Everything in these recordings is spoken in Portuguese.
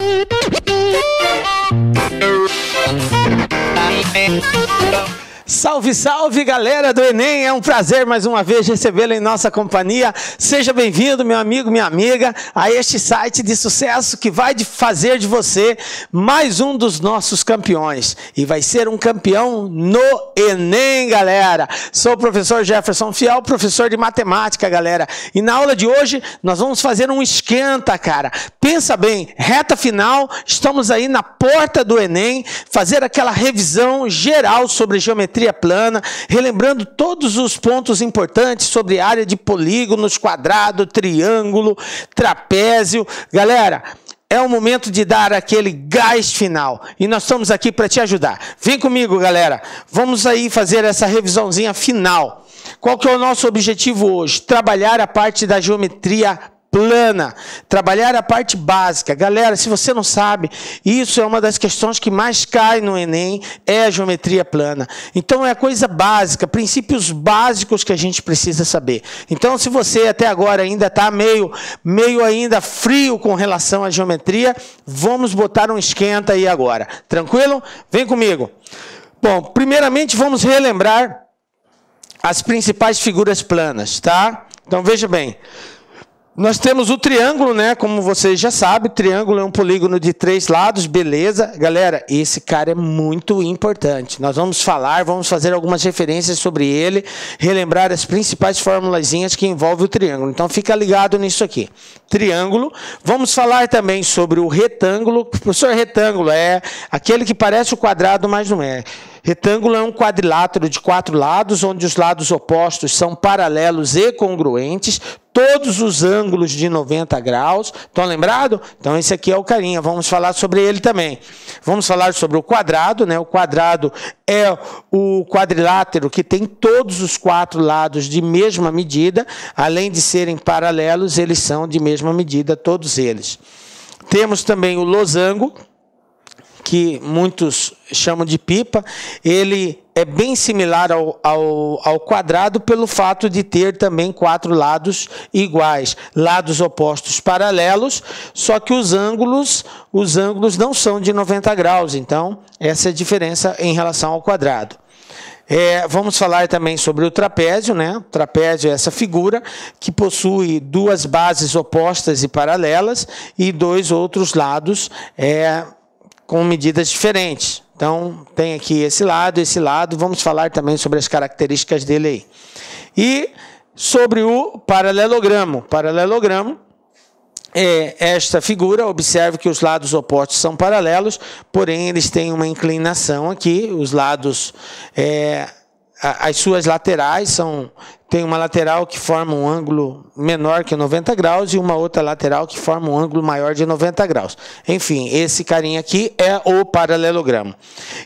Thank you. Salve, salve galera do Enem! É um prazer mais uma vez recebê-lo em nossa companhia. Seja bem-vindo, meu amigo, minha amiga, a este site de sucesso que vai fazer de você mais um dos nossos campeões. E vai ser um campeão no Enem, galera! Sou o professor Jefferson Fial, professor de matemática, galera. E na aula de hoje nós vamos fazer um esquenta, cara. Pensa bem, reta final, estamos aí na porta do Enem, fazer aquela revisão geral sobre geometria geometria plana, relembrando todos os pontos importantes sobre área de polígonos, quadrado, triângulo, trapézio. Galera, é o momento de dar aquele gás final. E nós estamos aqui para te ajudar. Vem comigo, galera. Vamos aí fazer essa revisãozinha final. Qual que é o nosso objetivo hoje? Trabalhar a parte da geometria plana, trabalhar a parte básica. Galera, se você não sabe, isso é uma das questões que mais cai no Enem, é a geometria plana. Então é coisa básica, princípios básicos que a gente precisa saber. Então se você até agora ainda está meio, meio ainda frio com relação à geometria, vamos botar um esquenta aí agora. Tranquilo? Vem comigo. Bom, primeiramente vamos relembrar as principais figuras planas, tá? Então veja bem, nós temos o triângulo, né? Como vocês já sabem, triângulo é um polígono de três lados, beleza? Galera, esse cara é muito importante. Nós vamos falar, vamos fazer algumas referências sobre ele, relembrar as principais formulazinhas que envolvem o triângulo. Então fica ligado nisso aqui. Triângulo. Vamos falar também sobre o retângulo. Professor, retângulo é aquele que parece o quadrado, mas não é. Retângulo é um quadrilátero de quatro lados, onde os lados opostos são paralelos e congruentes, todos os ângulos de 90 graus. Estão lembrado? Então esse aqui é o carinha, vamos falar sobre ele também. Vamos falar sobre o quadrado, né? O quadrado é o quadrilátero que tem todos os quatro lados de mesma medida, além de serem paralelos, eles são de mesma medida todos eles. Temos também o losango, que muitos chamam de pipa, ele é bem similar ao, ao, ao, quadrado pelo fato de ter também quatro lados iguais, lados opostos paralelos, só que os ângulos, os ângulos não são de 90 graus, então essa é a diferença em relação ao quadrado. É, vamos falar também sobre o trapézio, né? O trapézio é essa figura que possui duas bases opostas e paralelas e dois outros lados é, com medidas diferentes. Então, tem aqui esse lado, esse lado. Vamos falar também sobre as características dele aí. E sobre o paralelogramo. Paralelogramo é esta figura. Observe que os lados opostos são paralelos, porém eles têm uma inclinação aqui. Os lados é, as suas laterais são tem uma lateral que forma um ângulo menor que 90 graus e uma outra lateral que forma um ângulo maior de 90 graus. Enfim, esse carinha aqui é o paralelogramo.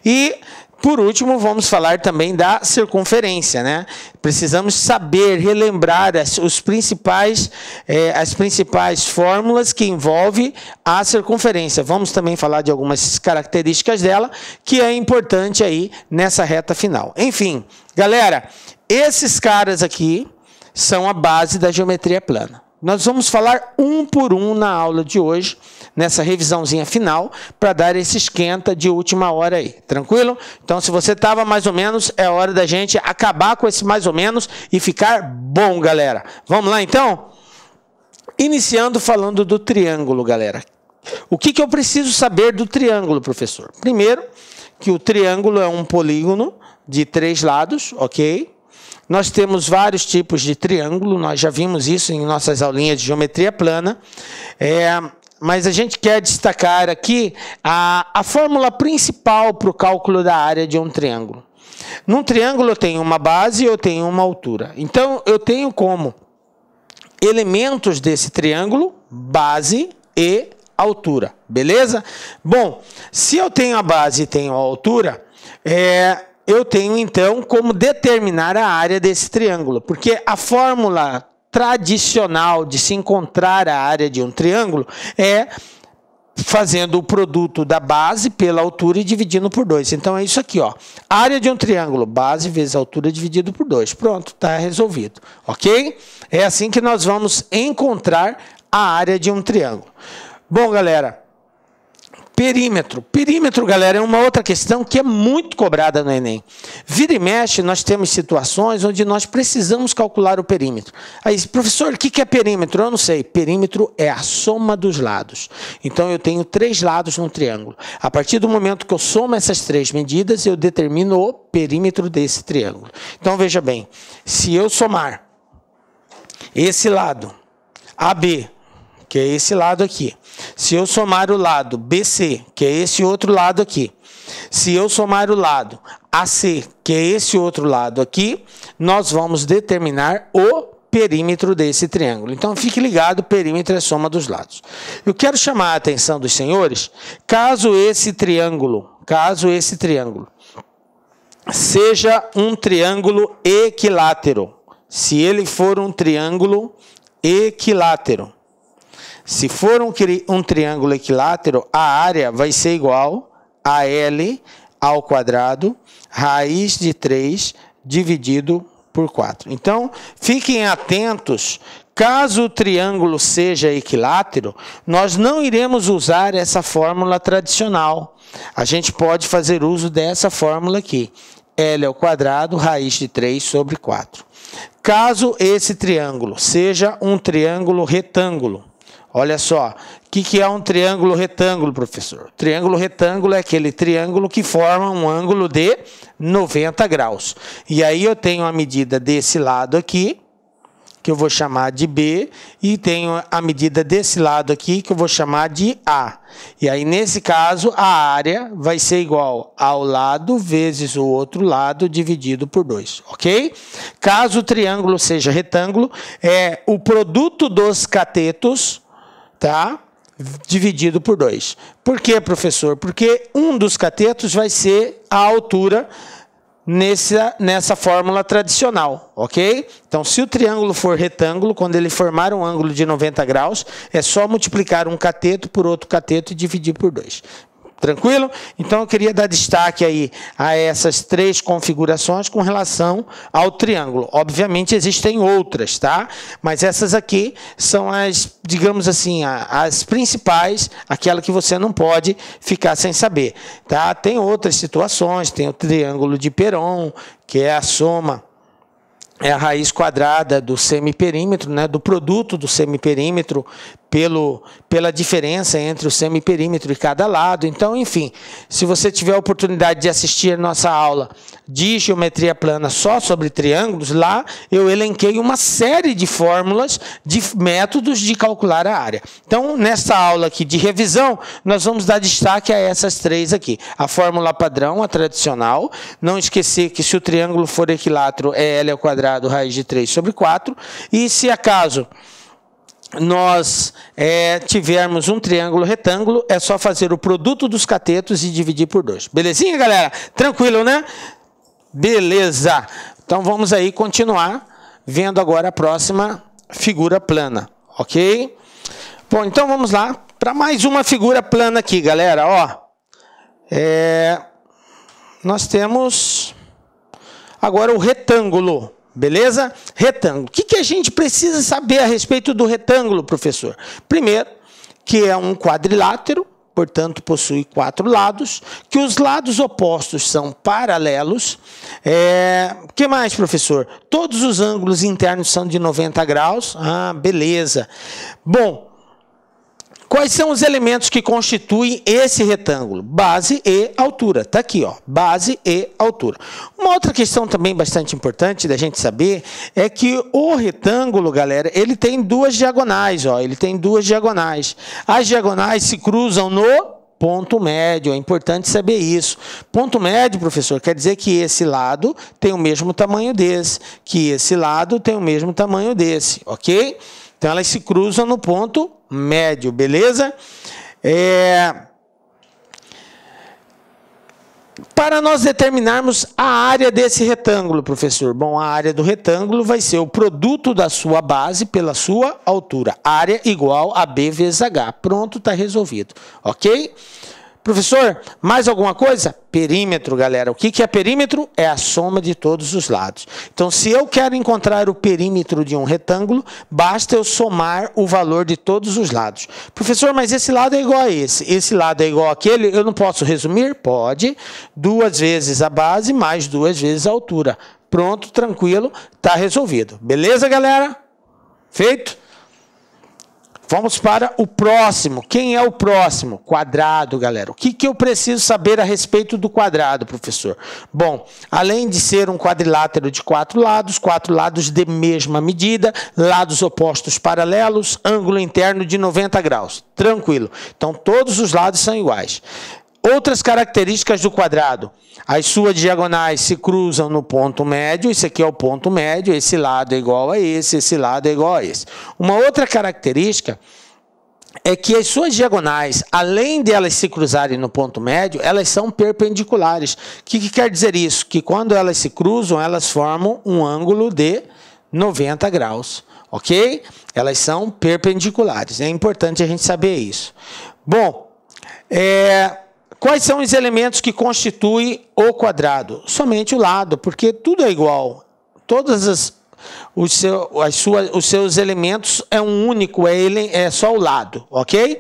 E por último, vamos falar também da circunferência, né? Precisamos saber, relembrar as, os principais, eh, as principais fórmulas que envolve a circunferência. Vamos também falar de algumas características dela, que é importante aí nessa reta final. Enfim, galera, esses caras aqui são a base da geometria plana. Nós vamos falar um por um na aula de hoje, nessa revisãozinha final, para dar esse esquenta de última hora aí, tranquilo? Então, se você estava mais ou menos, é hora da gente acabar com esse mais ou menos e ficar bom, galera. Vamos lá, então? Iniciando falando do triângulo, galera. O que, que eu preciso saber do triângulo, professor? Primeiro, que o triângulo é um polígono de três lados, ok? Nós temos vários tipos de triângulo, nós já vimos isso em nossas aulinhas de geometria plana. É, mas a gente quer destacar aqui a, a fórmula principal para o cálculo da área de um triângulo. Num triângulo eu tenho uma base e eu tenho uma altura. Então eu tenho como elementos desse triângulo base e altura, beleza? Bom, se eu tenho a base e tenho a altura, é, eu tenho então como determinar a área desse triângulo, porque a fórmula tradicional de se encontrar a área de um triângulo é fazendo o produto da base pela altura e dividindo por 2. Então é isso aqui, ó. Área de um triângulo, base vezes altura dividido por 2. Pronto, tá resolvido, OK? É assim que nós vamos encontrar a área de um triângulo. Bom, galera, Perímetro. Perímetro, galera, é uma outra questão que é muito cobrada no Enem. Vira e mexe, nós temos situações onde nós precisamos calcular o perímetro. Aí, professor, o que é perímetro? Eu não sei. Perímetro é a soma dos lados. Então, eu tenho três lados no triângulo. A partir do momento que eu somo essas três medidas, eu determino o perímetro desse triângulo. Então, veja bem, se eu somar esse lado AB, que é esse lado aqui, se eu somar o lado BC, que é esse outro lado aqui, se eu somar o lado AC, que é esse outro lado aqui, nós vamos determinar o perímetro desse triângulo. Então fique ligado, perímetro é soma dos lados. Eu quero chamar a atenção dos senhores, caso esse triângulo, caso esse triângulo seja um triângulo equilátero, se ele for um triângulo equilátero, se for um, um triângulo equilátero, a área vai ser igual a L ao quadrado, raiz de 3 dividido por 4. Então, fiquem atentos, caso o triângulo seja equilátero, nós não iremos usar essa fórmula tradicional. A gente pode fazer uso dessa fórmula aqui. L ao quadrado, raiz de 3 sobre 4. Caso esse triângulo seja um triângulo retângulo, Olha só, o que, que é um triângulo retângulo, professor? Triângulo retângulo é aquele triângulo que forma um ângulo de 90 graus. E aí eu tenho a medida desse lado aqui, que eu vou chamar de B, e tenho a medida desse lado aqui, que eu vou chamar de A. E aí, nesse caso, a área vai ser igual ao lado vezes o outro lado dividido por 2, ok? Caso o triângulo seja retângulo, é o produto dos catetos tá? Dividido por 2. Por que, professor? Porque um dos catetos vai ser a altura nessa, nessa fórmula tradicional, ok? Então, se o triângulo for retângulo, quando ele formar um ângulo de 90 graus, é só multiplicar um cateto por outro cateto e dividir por 2. Tranquilo? Então eu queria dar destaque aí a essas três configurações com relação ao triângulo. Obviamente existem outras, tá? Mas essas aqui são as, digamos assim, as principais, aquela que você não pode ficar sem saber, tá? Tem outras situações, tem o triângulo de Peron, que é a soma é a raiz quadrada do semiperímetro, né, do produto do semiperímetro pelo, pela diferença entre o semiperímetro e cada lado. Então, enfim, se você tiver a oportunidade de assistir nossa aula de geometria plana só sobre triângulos, lá eu elenquei uma série de fórmulas, de métodos de calcular a área. Então, nessa aula aqui de revisão, nós vamos dar destaque a essas três aqui. A fórmula padrão, a tradicional. Não esquecer que se o triângulo for equilátero, é L ao quadrado quadrado raiz de 3 sobre 4. E se acaso nós é, tivermos um triângulo retângulo, é só fazer o produto dos catetos e dividir por 2. Belezinha, galera? Tranquilo, né? Beleza. Então vamos aí continuar vendo agora a próxima figura plana, ok? Bom, então vamos lá para mais uma figura plana aqui, galera. Ó, é, nós temos agora o retângulo. Beleza? Retângulo. O que, que a gente precisa saber a respeito do retângulo, professor? Primeiro, que é um quadrilátero, portanto, possui quatro lados, que os lados opostos são paralelos. É, que mais, professor? Todos os ângulos internos são de 90 graus. Ah, beleza. Bom, Quais são os elementos que constituem esse retângulo? Base e altura. Está aqui, ó, base e altura. Uma outra questão também bastante importante da gente saber é que o retângulo, galera, ele tem duas diagonais, ó, ele tem duas diagonais. As diagonais se cruzam no ponto médio. É importante saber isso. Ponto médio, professor, quer dizer que esse lado tem o mesmo tamanho desse, que esse lado tem o mesmo tamanho desse, ok? Então elas se cruzam no ponto médio, beleza? É... Para nós determinarmos a área desse retângulo, professor. Bom, a área do retângulo vai ser o produto da sua base pela sua altura. Área igual a B vezes H. Pronto, está resolvido. Ok? Professor, mais alguma coisa? Perímetro, galera. O que é perímetro? É a soma de todos os lados. Então, se eu quero encontrar o perímetro de um retângulo, basta eu somar o valor de todos os lados. Professor, mas esse lado é igual a esse, esse lado é igual àquele, eu não posso resumir? Pode. Duas vezes a base, mais duas vezes a altura. Pronto, tranquilo, está resolvido. Beleza, galera? Feito? Vamos para o próximo. Quem é o próximo? Quadrado, galera. O que, que eu preciso saber a respeito do quadrado, professor? Bom, além de ser um quadrilátero de quatro lados, quatro lados de mesma medida, lados opostos paralelos, ângulo interno de 90 graus. Tranquilo. Então, todos os lados são iguais. Outras características do quadrado. As suas diagonais se cruzam no ponto médio, esse aqui é o ponto médio, esse lado é igual a esse, esse lado é igual a esse. Uma outra característica é que as suas diagonais, além de elas se cruzarem no ponto médio, elas são perpendiculares. O que, que quer dizer isso? Que quando elas se cruzam, elas formam um ângulo de 90 graus, ok? Elas são perpendiculares, é importante a gente saber isso. Bom, é, Quais são os elementos que constituem o quadrado? Somente o lado, porque tudo é igual. Todas as os, seu, as suas, os seus elementos é um único, é, ele, é só o lado, ok?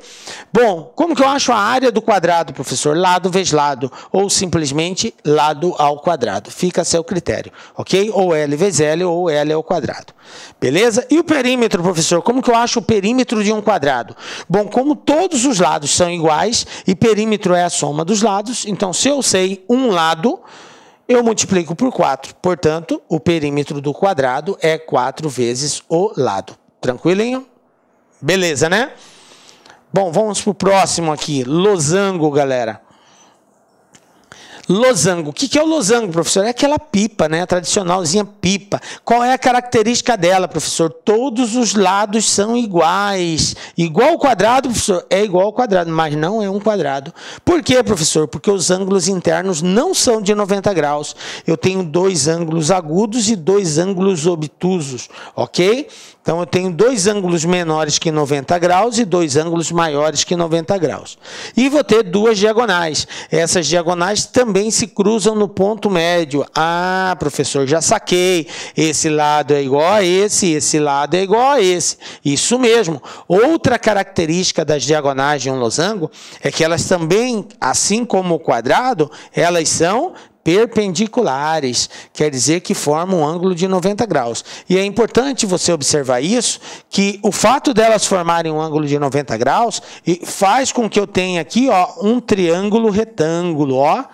Bom, como que eu acho a área do quadrado, professor? Lado vezes lado, ou simplesmente lado ao quadrado. Fica a seu critério, ok? Ou L vezes L, ou L ao quadrado. Beleza? E o perímetro, professor? Como que eu acho o perímetro de um quadrado? Bom, como todos os lados são iguais, e perímetro é a soma dos lados, então se eu sei um lado eu multiplico por 4. Portanto, o perímetro do quadrado é 4 vezes o lado. Tranquilinho? Beleza, né? Bom, vamos para o próximo aqui. Losango, galera. Losango. O que, é o losango, professor? É aquela pipa, né? A tradicionalzinha pipa. Qual é a característica dela, professor? Todos os lados são iguais. Igual ao quadrado, professor? É igual ao quadrado, mas não é um quadrado. Por quê, professor? Porque os ângulos internos não são de 90 graus. Eu tenho dois ângulos agudos e dois ângulos obtusos, ok? Então eu tenho dois ângulos menores que 90 graus e dois ângulos maiores que 90 graus. E vou ter duas diagonais. Essas diagonais também se cruzam no ponto médio. Ah, professor, já saquei. Esse lado é igual a esse, esse lado é igual a esse. Isso mesmo. Outra característica das diagonais de um losango é que elas também, assim como o quadrado, elas são perpendiculares, quer dizer que formam um ângulo de 90 graus. E é importante você observar isso, que o fato delas formarem um ângulo de 90 graus faz com que eu tenha aqui ó, um triângulo retângulo, ó.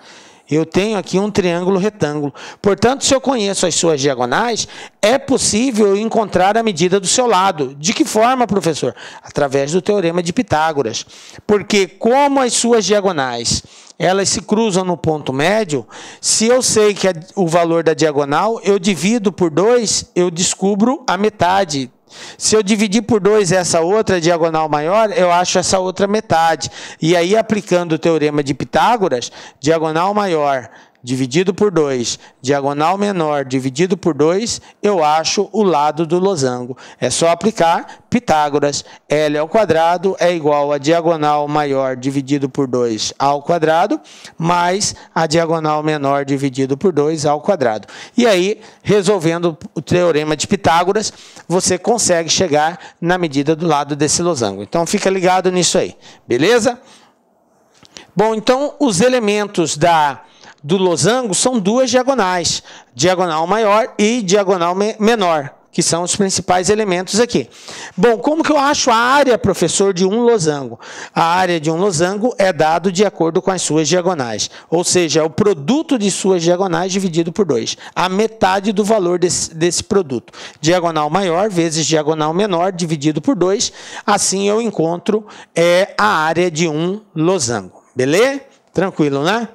Eu tenho aqui um triângulo retângulo. Portanto, se eu conheço as suas diagonais, é possível encontrar a medida do seu lado. De que forma, professor? Através do teorema de Pitágoras. Porque como as suas diagonais elas se cruzam no ponto médio, se eu sei que é o valor da diagonal, eu divido por 2, eu descubro a metade. Se eu dividir por 2 essa outra diagonal maior, eu acho essa outra metade. E aí, aplicando o teorema de Pitágoras, diagonal maior dividido por 2, diagonal menor dividido por 2, eu acho o lado do losango. É só aplicar Pitágoras. L ao quadrado é igual a diagonal maior dividido por 2 ao quadrado, mais a diagonal menor dividido por 2 ao quadrado. E aí, resolvendo o teorema de Pitágoras, você consegue chegar na medida do lado desse losango. Então, fica ligado nisso aí. Beleza? Bom, então, os elementos da do losango são duas diagonais, diagonal maior e diagonal me menor, que são os principais elementos aqui. Bom, como que eu acho a área, professor, de um losango? A área de um losango é dado de acordo com as suas diagonais, ou seja, é o produto de suas diagonais dividido por 2, a metade do valor desse, desse produto. Diagonal maior vezes diagonal menor dividido por 2, assim eu encontro é, a área de um losango. Beleza? Tranquilo, né?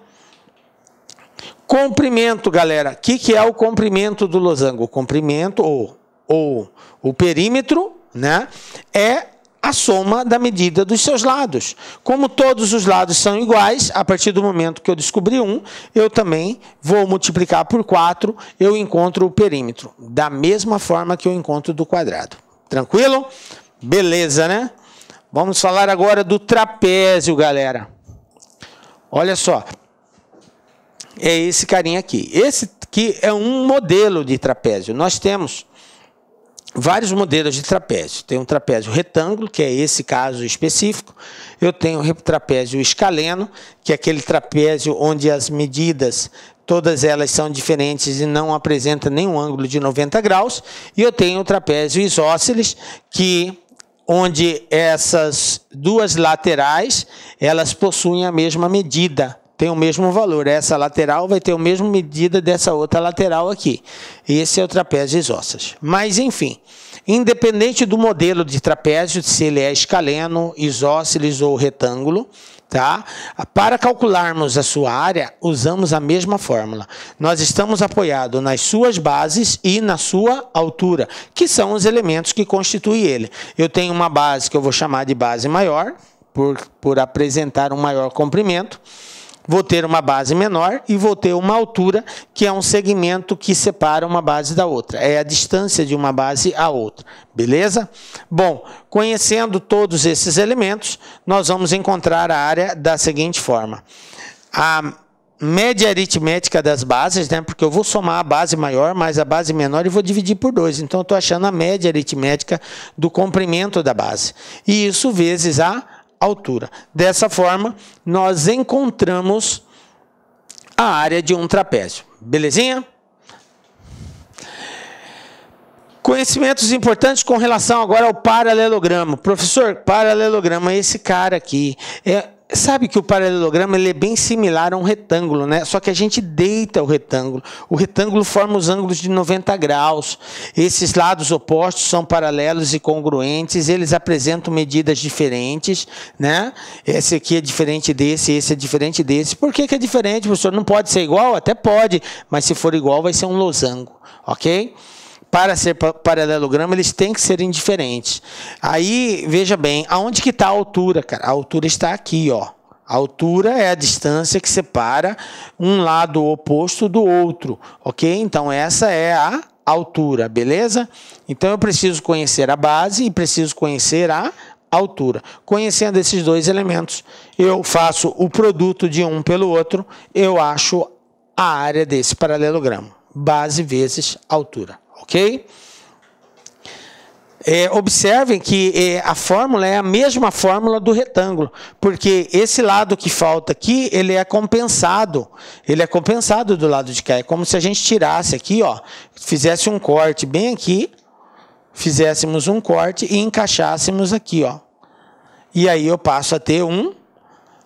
Comprimento, galera. O que, que é o comprimento do losango? O comprimento ou, ou o perímetro, né? É a soma da medida dos seus lados. Como todos os lados são iguais, a partir do momento que eu descobri um, eu também vou multiplicar por 4, eu encontro o perímetro, da mesma forma que eu encontro do quadrado. Tranquilo? Beleza, né? Vamos falar agora do trapézio, galera. Olha só, é esse carinha aqui. Esse aqui é um modelo de trapézio. Nós temos vários modelos de trapézio. Tem um trapézio retângulo, que é esse caso específico. Eu tenho o trapézio escaleno, que é aquele trapézio onde as medidas todas elas são diferentes e não apresentam nenhum ângulo de 90 graus. E eu tenho o trapézio isósceles, que onde essas duas laterais, elas possuem a mesma medida tem o mesmo valor. Essa lateral vai ter a mesma medida dessa outra lateral aqui. Esse é o trapézio isósceles. Mas, enfim, independente do modelo de trapézio, se ele é escaleno, isósceles ou retângulo, tá? para calcularmos a sua área, usamos a mesma fórmula. Nós estamos apoiados nas suas bases e na sua altura, que são os elementos que constituem ele. Eu tenho uma base que eu vou chamar de base maior, por, por apresentar um maior comprimento vou ter uma base menor e vou ter uma altura que é um segmento que separa uma base da outra. É a distância de uma base à outra. Beleza? Bom, conhecendo todos esses elementos, nós vamos encontrar a área da seguinte forma. A média aritmética das bases, né? Porque eu vou somar a base maior mais a base menor e vou dividir por 2. Então, eu estou achando a média aritmética do comprimento da base. E isso vezes a altura. Dessa forma, nós encontramos a área de um trapézio. Belezinha? Conhecimentos importantes com relação agora ao paralelogramo. Professor, paralelogramo é esse cara aqui. É, Sabe que o paralelogramo ele é bem similar a um retângulo, né? Só que a gente deita o retângulo. O retângulo forma os ângulos de 90 graus. Esses lados opostos são paralelos e congruentes, eles apresentam medidas diferentes, né? Esse aqui é diferente desse, esse é diferente desse. Por que, que é diferente, professor? Não pode ser igual? Até pode, mas se for igual, vai ser um losango, ok? para ser paralelogramo, eles têm que ser indiferentes. Aí, veja bem, aonde que está a altura, cara? A altura está aqui, ó. A altura é a distância que separa um lado oposto do outro, ok? Então, essa é a altura, beleza? Então, eu preciso conhecer a base e preciso conhecer a altura. Conhecendo esses dois elementos, eu faço o produto de um pelo outro, eu acho a área desse paralelogramo, base vezes altura ok? É, observem que é, a fórmula é a mesma fórmula do retângulo, porque esse lado que falta aqui, ele é compensado. Ele é compensado do lado de cá. É como se a gente tirasse aqui, ó, fizesse um corte bem aqui, fizéssemos um corte e encaixássemos aqui, ó. E aí eu passo a ter um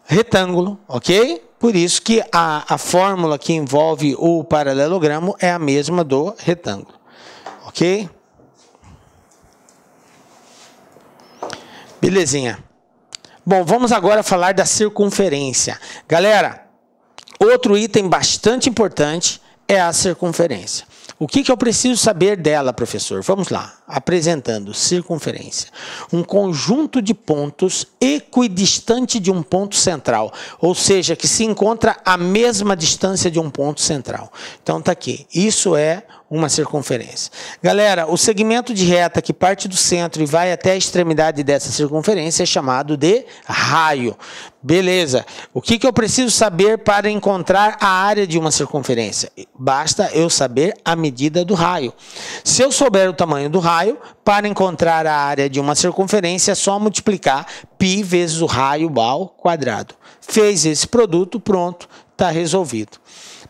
retângulo, ok? Por isso que a, a fórmula que envolve o paralelogramo é a mesma do retângulo. Ok? Belezinha. Bom, vamos agora falar da circunferência. Galera, outro item bastante importante é a circunferência. O que, que eu preciso saber dela, professor? Vamos lá. Apresentando circunferência. Um conjunto de pontos equidistante de um ponto central, ou seja, que se encontra à mesma distância de um ponto central. Então tá aqui. Isso é uma circunferência. Galera, o segmento de reta que parte do centro e vai até a extremidade dessa circunferência é chamado de raio. Beleza. O que, que eu preciso saber para encontrar a área de uma circunferência? Basta eu saber a medida do raio. Se eu souber o tamanho do raio, para encontrar a área de uma circunferência é só multiplicar π vezes o raio ao quadrado. Fez esse produto, pronto, está resolvido.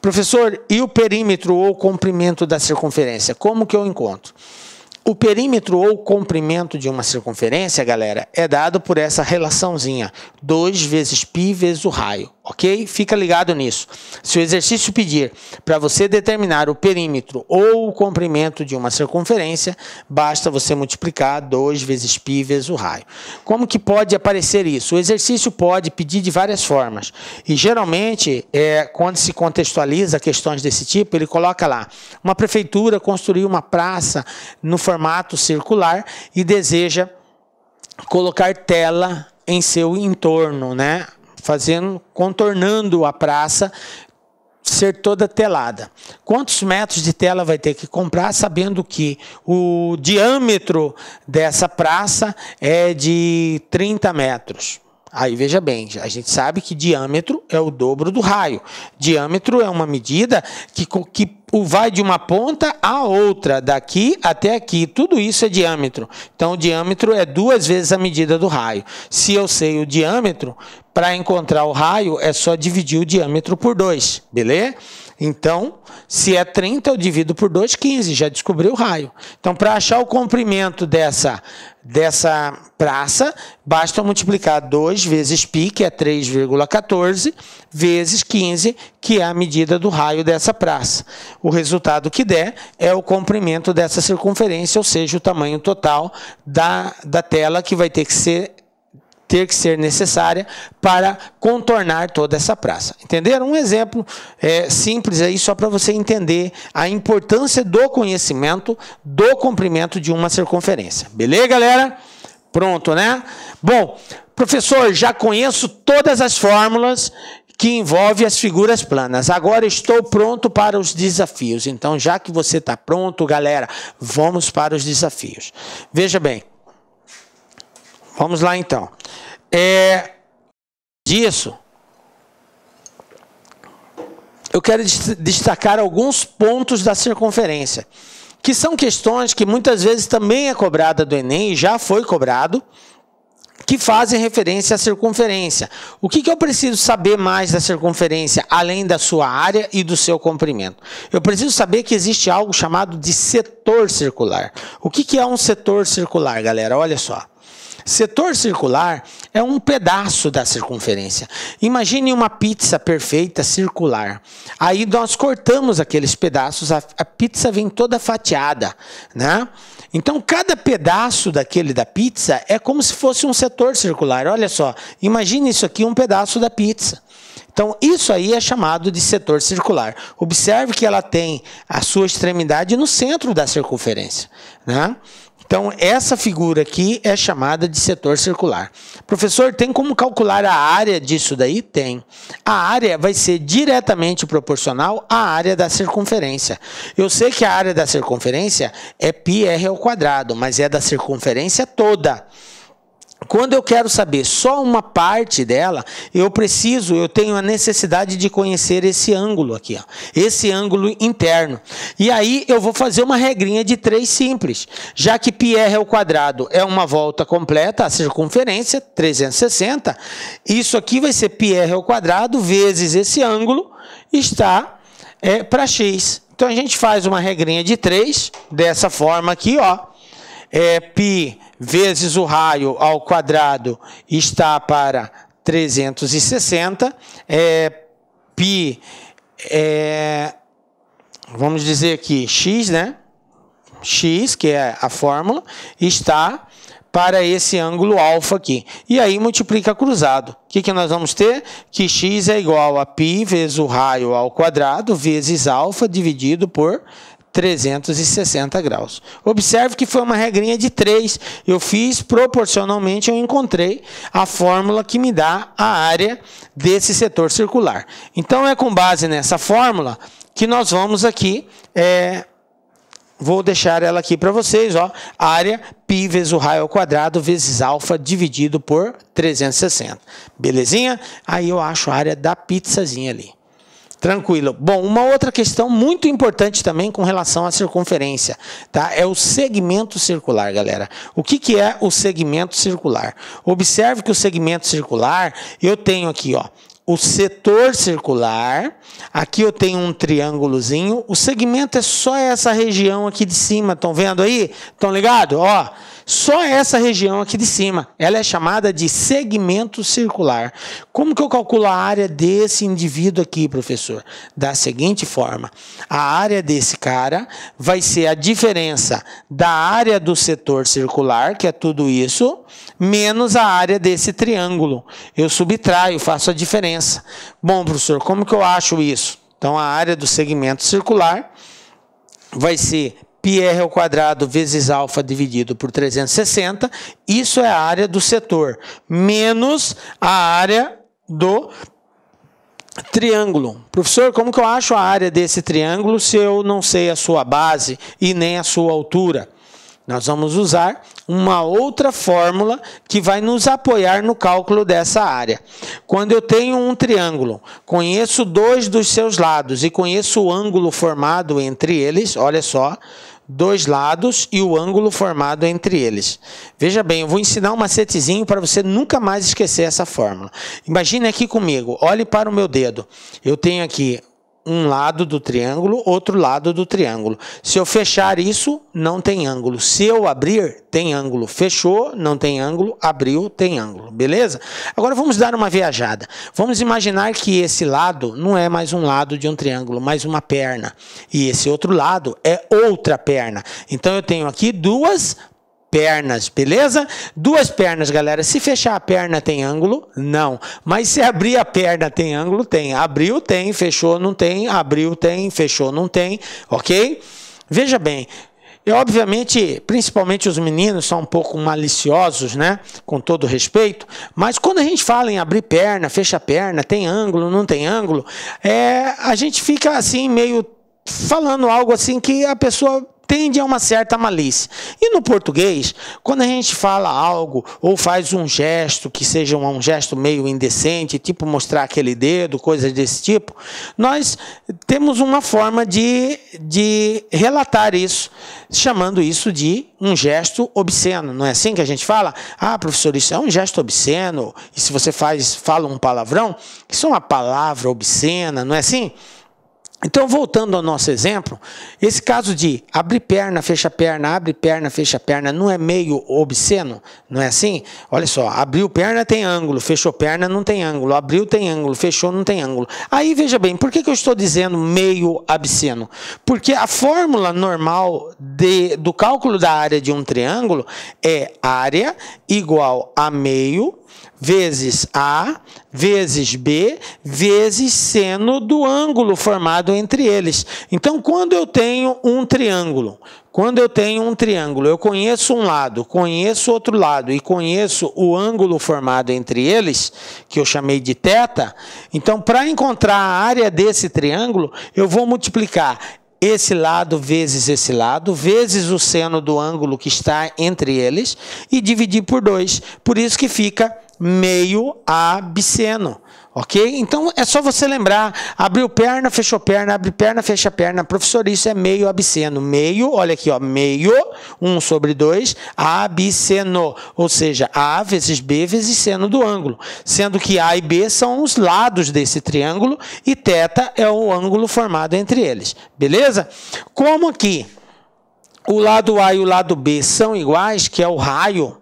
Professor, e o perímetro ou comprimento da circunferência? Como que eu encontro? O perímetro ou comprimento de uma circunferência, galera, é dado por essa relaçãozinha, 2 vezes π vezes o raio, ok? Fica ligado nisso. Se o exercício pedir para você determinar o perímetro ou o comprimento de uma circunferência, basta você multiplicar 2 vezes π vezes o raio. Como que pode aparecer isso? O exercício pode pedir de várias formas. E geralmente, é, quando se contextualiza questões desse tipo, ele coloca lá, uma prefeitura construiu uma praça no formato formato circular e deseja colocar tela em seu entorno, né? Fazendo, contornando a praça, ser toda telada. Quantos metros de tela vai ter que comprar, sabendo que o diâmetro dessa praça é de 30 metros? Aí veja bem, a gente sabe que diâmetro é o dobro do raio. Diâmetro é uma medida que, que vai de uma ponta a outra, daqui até aqui. Tudo isso é diâmetro. Então, o diâmetro é duas vezes a medida do raio. Se eu sei o diâmetro, para encontrar o raio é só dividir o diâmetro por 2, beleza? Então, se é 30, eu divido por 2, 15. Já descobri o raio. Então, para achar o comprimento dessa dessa praça, basta multiplicar 2 vezes π, que é 3,14, vezes 15, que é a medida do raio dessa praça. O resultado que der é o comprimento dessa circunferência, ou seja, o tamanho total da, da tela, que vai ter que ser ter que ser necessária para contornar toda essa praça. Entenderam? Um exemplo é, simples aí, só para você entender a importância do conhecimento do comprimento de uma circunferência. Beleza, galera? Pronto, né? Bom, professor, já conheço todas as fórmulas que envolve as figuras planas. Agora estou pronto para os desafios. Então, já que você está pronto, galera, vamos para os desafios. Veja bem, Vamos lá então. É, disso, eu quero destacar alguns pontos da circunferência, que são questões que muitas vezes também é cobrada do Enem, já foi cobrado, que fazem referência à circunferência. O que, que, eu preciso saber mais da circunferência, além da sua área e do seu comprimento? Eu preciso saber que existe algo chamado de setor circular. O que, que é um setor circular, galera? Olha só. Setor circular é um pedaço da circunferência. Imagine uma pizza perfeita circular. Aí nós cortamos aqueles pedaços, a, a pizza vem toda fatiada, né? Então cada pedaço daquele da pizza é como se fosse um setor circular. Olha só, imagine isso aqui um pedaço da pizza. Então, isso aí é chamado de setor circular. Observe que ela tem a sua extremidade no centro da circunferência. Né? Então, essa figura aqui é chamada de setor circular. Professor, tem como calcular a área disso daí? Tem. A área vai ser diretamente proporcional à área da circunferência. Eu sei que a área da circunferência é πr mas é da circunferência toda. Quando eu quero saber só uma parte dela, eu preciso, eu tenho a necessidade de conhecer esse ângulo aqui, ó, esse ângulo interno. E aí eu vou fazer uma regrinha de três simples, já que πr ao quadrado é uma volta completa, a circunferência, 360, isso aqui vai ser πr ao quadrado vezes esse ângulo está é, para x. Então a gente faz uma regrinha de 3 dessa forma aqui, ó. É π vezes o raio ao quadrado está para 360, é, π é, vamos dizer aqui, x, né? x, que é a fórmula, está para esse ângulo alfa aqui. E aí multiplica cruzado. O que, que nós vamos ter? Que x é igual a π vezes o raio ao quadrado vezes alfa dividido por 360 graus. Observe que foi uma regrinha de 3. Eu fiz proporcionalmente, eu encontrei a fórmula que me dá a área desse setor circular. Então, é com base nessa fórmula que nós vamos aqui... É, vou deixar ela aqui para vocês, ó, área π vezes o raio ao quadrado vezes alfa dividido por 360. Belezinha? Aí eu acho a área da pizzazinha ali. Tranquilo. Bom, uma outra questão muito importante também com relação à circunferência, tá? É o segmento circular, galera. O que, que é o segmento circular? Observe que o segmento circular, eu tenho aqui, ó, o setor circular. Aqui eu tenho um triângulozinho. O segmento é só essa região aqui de cima. Estão vendo aí? Estão ligados? Ó. Só essa região aqui de cima, ela é chamada de segmento circular. Como que eu calculo a área desse indivíduo aqui, professor? Da seguinte forma: a área desse cara vai ser a diferença da área do setor circular, que é tudo isso, menos a área desse triângulo. Eu subtraio, faço a diferença. Bom, professor, como que eu acho isso? Então, a área do segmento circular vai ser πr ao quadrado vezes alfa dividido por 360, isso é a área do setor, menos a área do triângulo. Professor, como que eu acho a área desse triângulo se eu não sei a sua base e nem a sua altura? Nós vamos usar uma outra fórmula que vai nos apoiar no cálculo dessa área. Quando eu tenho um triângulo, conheço dois dos seus lados e conheço o ângulo formado entre eles, olha só, dois lados e o ângulo formado entre eles. Veja bem, eu vou ensinar um macetezinho para você nunca mais esquecer essa fórmula. Imagine aqui comigo, olhe para o meu dedo. Eu tenho aqui um lado do triângulo, outro lado do triângulo. Se eu fechar isso, não tem ângulo. Se eu abrir, tem ângulo. Fechou, não tem ângulo. Abriu, tem ângulo. Beleza? Agora vamos dar uma viajada. Vamos imaginar que esse lado não é mais um lado de um triângulo, mas uma perna. E esse outro lado é outra perna. Então eu tenho aqui duas pernas, beleza? Duas pernas, galera. Se fechar a perna tem ângulo? Não. Mas se abrir a perna tem ângulo? Tem. Abriu, tem. Fechou, não tem. Abriu, tem. Fechou, não tem. Ok? Veja bem. E obviamente, principalmente os meninos são um pouco maliciosos, né? Com todo respeito. Mas quando a gente fala em abrir perna, fecha perna, tem ângulo, não tem ângulo, é, a gente fica assim meio falando algo assim que a pessoa tende a uma certa malícia. E no português, quando a gente fala algo ou faz um gesto que seja um gesto meio indecente, tipo mostrar aquele dedo, coisas desse tipo, nós temos uma forma de, de relatar isso, chamando isso de um gesto obsceno. Não é assim que a gente fala? Ah, professor, isso é um gesto obsceno. E se você faz, fala um palavrão, isso é uma palavra obscena, não é assim? Então, voltando ao nosso exemplo, esse caso de abre perna, fecha perna, abre perna, fecha perna, não é meio obsceno? Não é assim? Olha só, abriu perna tem ângulo, fechou perna não tem ângulo, abriu tem ângulo, fechou não tem ângulo. Aí veja bem, por que, que eu estou dizendo meio obsceno? Porque a fórmula normal de, do cálculo da área de um triângulo é área igual a meio vezes A, vezes B, vezes seno do ângulo formado entre eles. Então, quando eu tenho um triângulo, quando eu tenho um triângulo, eu conheço um lado, conheço outro lado e conheço o ângulo formado entre eles, que eu chamei de θ, então para encontrar a área desse triângulo, eu vou multiplicar esse lado vezes esse lado, vezes o seno do ângulo que está entre eles, e dividir por 2. Por isso que fica meio abseno. Ok? Então é só você lembrar: abriu perna, fechou perna, abre perna, fecha perna. Professor, isso é meio abseno. Meio, olha aqui, ó, meio, 1 um sobre 2, abseno. Ou seja, A vezes B vezes seno do ângulo. Sendo que A e B são os lados desse triângulo e θ é o ângulo formado entre eles. Beleza? Como aqui o lado A e o lado B são iguais, que é o raio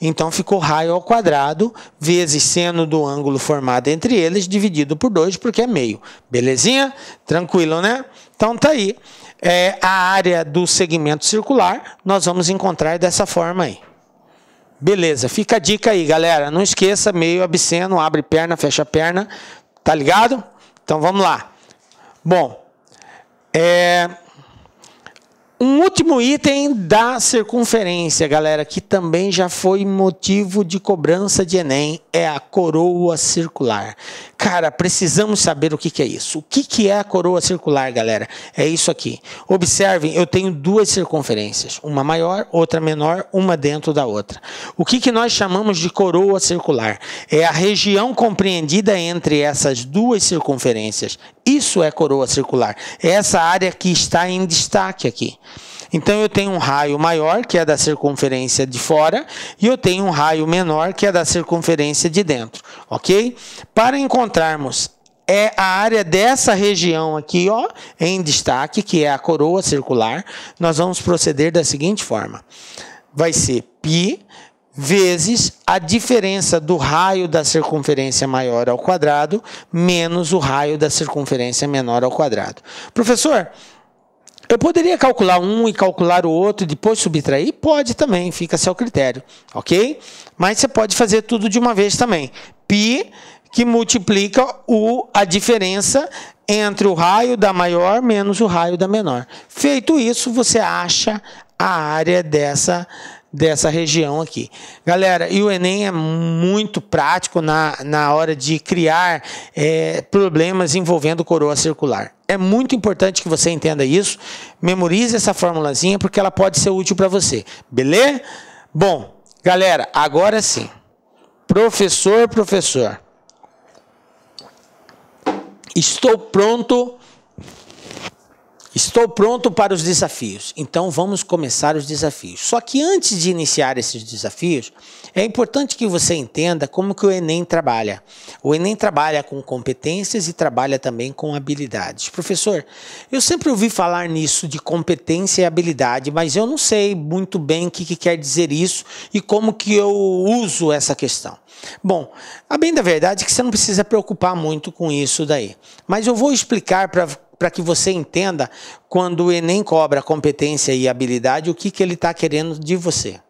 então ficou raio ao quadrado vezes seno do ângulo formado entre eles dividido por 2, porque é meio. Belezinha? Tranquilo, né? Então tá aí. É, a área do segmento circular nós vamos encontrar dessa forma aí. Beleza, fica a dica aí, galera. Não esqueça, meio obsceno, abre perna, fecha perna. Tá ligado? Então vamos lá. Bom, é... Um último item da circunferência, galera, que também já foi motivo de cobrança de Enem, é a coroa circular. Cara, precisamos saber o que, que é isso. O que, que é a coroa circular, galera? É isso aqui. Observem, eu tenho duas circunferências, uma maior, outra menor, uma dentro da outra. O que, que nós chamamos de coroa circular? É a região compreendida entre essas duas circunferências isso é coroa circular. É essa área que está em destaque aqui. Então eu tenho um raio maior, que é da circunferência de fora, e eu tenho um raio menor, que é da circunferência de dentro, ok? Para encontrarmos é a área dessa região aqui, ó, em destaque, que é a coroa circular, nós vamos proceder da seguinte forma. Vai ser π vezes a diferença do raio da circunferência maior ao quadrado menos o raio da circunferência menor ao quadrado. Professor, eu poderia calcular um e calcular o outro e depois subtrair? Pode também, fica a seu critério, ok? Mas você pode fazer tudo de uma vez também. Pi que multiplica o, a diferença entre o raio da maior menos o raio da menor. Feito isso, você acha a área dessa circunferência dessa região aqui. Galera, e o Enem é muito prático na, na hora de criar é, problemas envolvendo coroa circular. É muito importante que você entenda isso, memorize essa formulazinha, porque ela pode ser útil para você, beleza? Bom, galera, agora sim. Professor, professor. Estou pronto Estou pronto para os desafios. Então vamos começar os desafios. Só que antes de iniciar esses desafios, é importante que você entenda como que o ENEM trabalha. O ENEM trabalha com competências e trabalha também com habilidades. Professor, eu sempre ouvi falar nisso de competência e habilidade, mas eu não sei muito bem o que, que quer dizer isso e como que eu uso essa questão. Bom, a bem da verdade é que você não precisa preocupar muito com isso daí, mas eu vou explicar para para que você entenda quando o Enem cobra competência e habilidade, o que, que ele está querendo de você.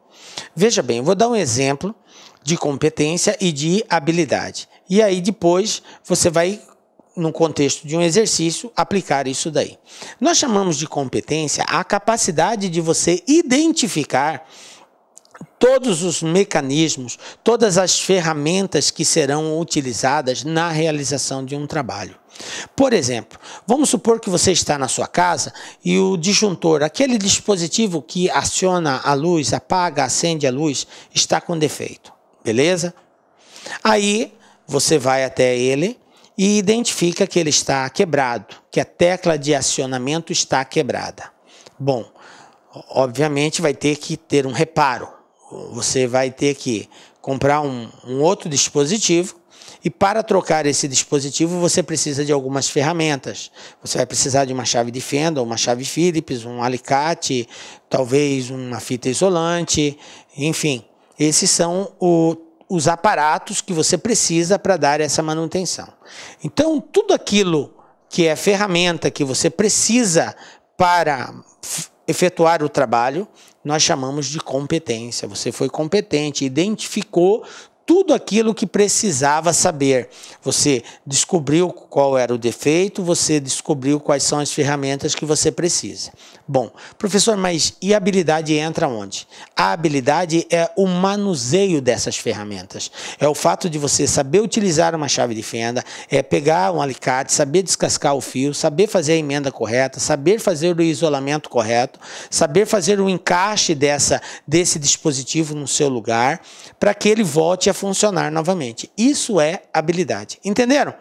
Veja bem, vou dar um exemplo de competência e de habilidade. E aí depois você vai, no contexto de um exercício, aplicar isso daí. Nós chamamos de competência a capacidade de você identificar todos os mecanismos, todas as ferramentas que serão utilizadas na realização de um trabalho. Por exemplo, vamos supor que você está na sua casa e o disjuntor, aquele dispositivo que aciona a luz, apaga, acende a luz, está com defeito, beleza? Aí você vai até ele e identifica que ele está quebrado, que a tecla de acionamento está quebrada. Bom, obviamente vai ter que ter um reparo. Você vai ter que comprar um, um outro dispositivo e para trocar esse dispositivo, você precisa de algumas ferramentas. Você vai precisar de uma chave de fenda, uma chave Phillips, um alicate, talvez uma fita isolante, enfim. Esses são o, os aparatos que você precisa para dar essa manutenção. Então, tudo aquilo que é ferramenta que você precisa para efetuar o trabalho, nós chamamos de competência. Você foi competente, identificou tudo aquilo que precisava saber. Você descobriu qual era o defeito, você descobriu quais são as ferramentas que você precisa. Bom, professor, mas e a habilidade entra onde? A habilidade é o manuseio dessas ferramentas. É o fato de você saber utilizar uma chave de fenda, é pegar um alicate, saber descascar o fio, saber fazer a emenda correta, saber fazer o isolamento correto, saber fazer o encaixe dessa desse dispositivo no seu lugar, para que ele volte a funcionar novamente. Isso é habilidade. Entenderam?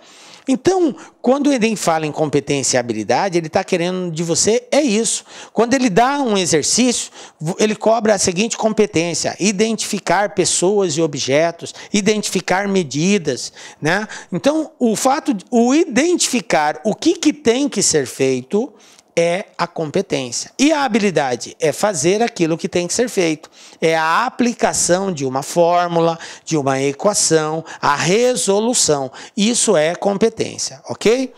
Então, quando o Eden fala em competência e habilidade, ele está querendo de você é isso. Quando ele dá um exercício, ele cobra a seguinte competência: identificar pessoas e objetos, identificar medidas, né? Então, o fato, de, o identificar o que, que tem que ser feito é a competência. E a habilidade é fazer aquilo que tem que ser feito. É a aplicação de uma fórmula, de uma equação, a resolução. Isso é competência, ok?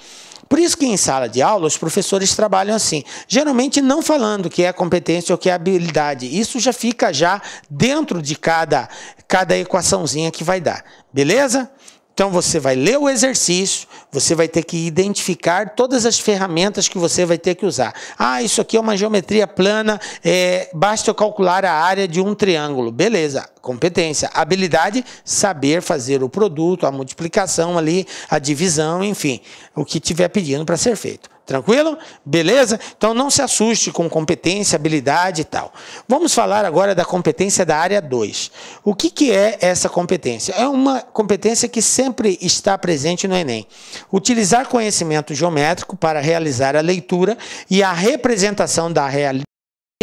Por isso que em sala de aula os professores trabalham assim, geralmente não falando que é competência ou que é habilidade. Isso já fica já dentro de cada cada equaçãozinha que vai dar. Beleza? Então você vai ler o exercício, você vai ter que identificar todas as ferramentas que você vai ter que usar. Ah, isso aqui é uma geometria plana, é, basta eu calcular a área de um triângulo. Beleza, competência. Habilidade, saber fazer o produto, a multiplicação ali, a divisão, enfim, o que tiver pedindo para ser feito. Tranquilo? Beleza? Então não se assuste com competência, habilidade e tal. Vamos falar agora da competência da área 2. O que, que é essa competência? É uma competência que sempre está presente no Enem. Utilizar conhecimento geométrico para realizar a leitura e a representação da realidade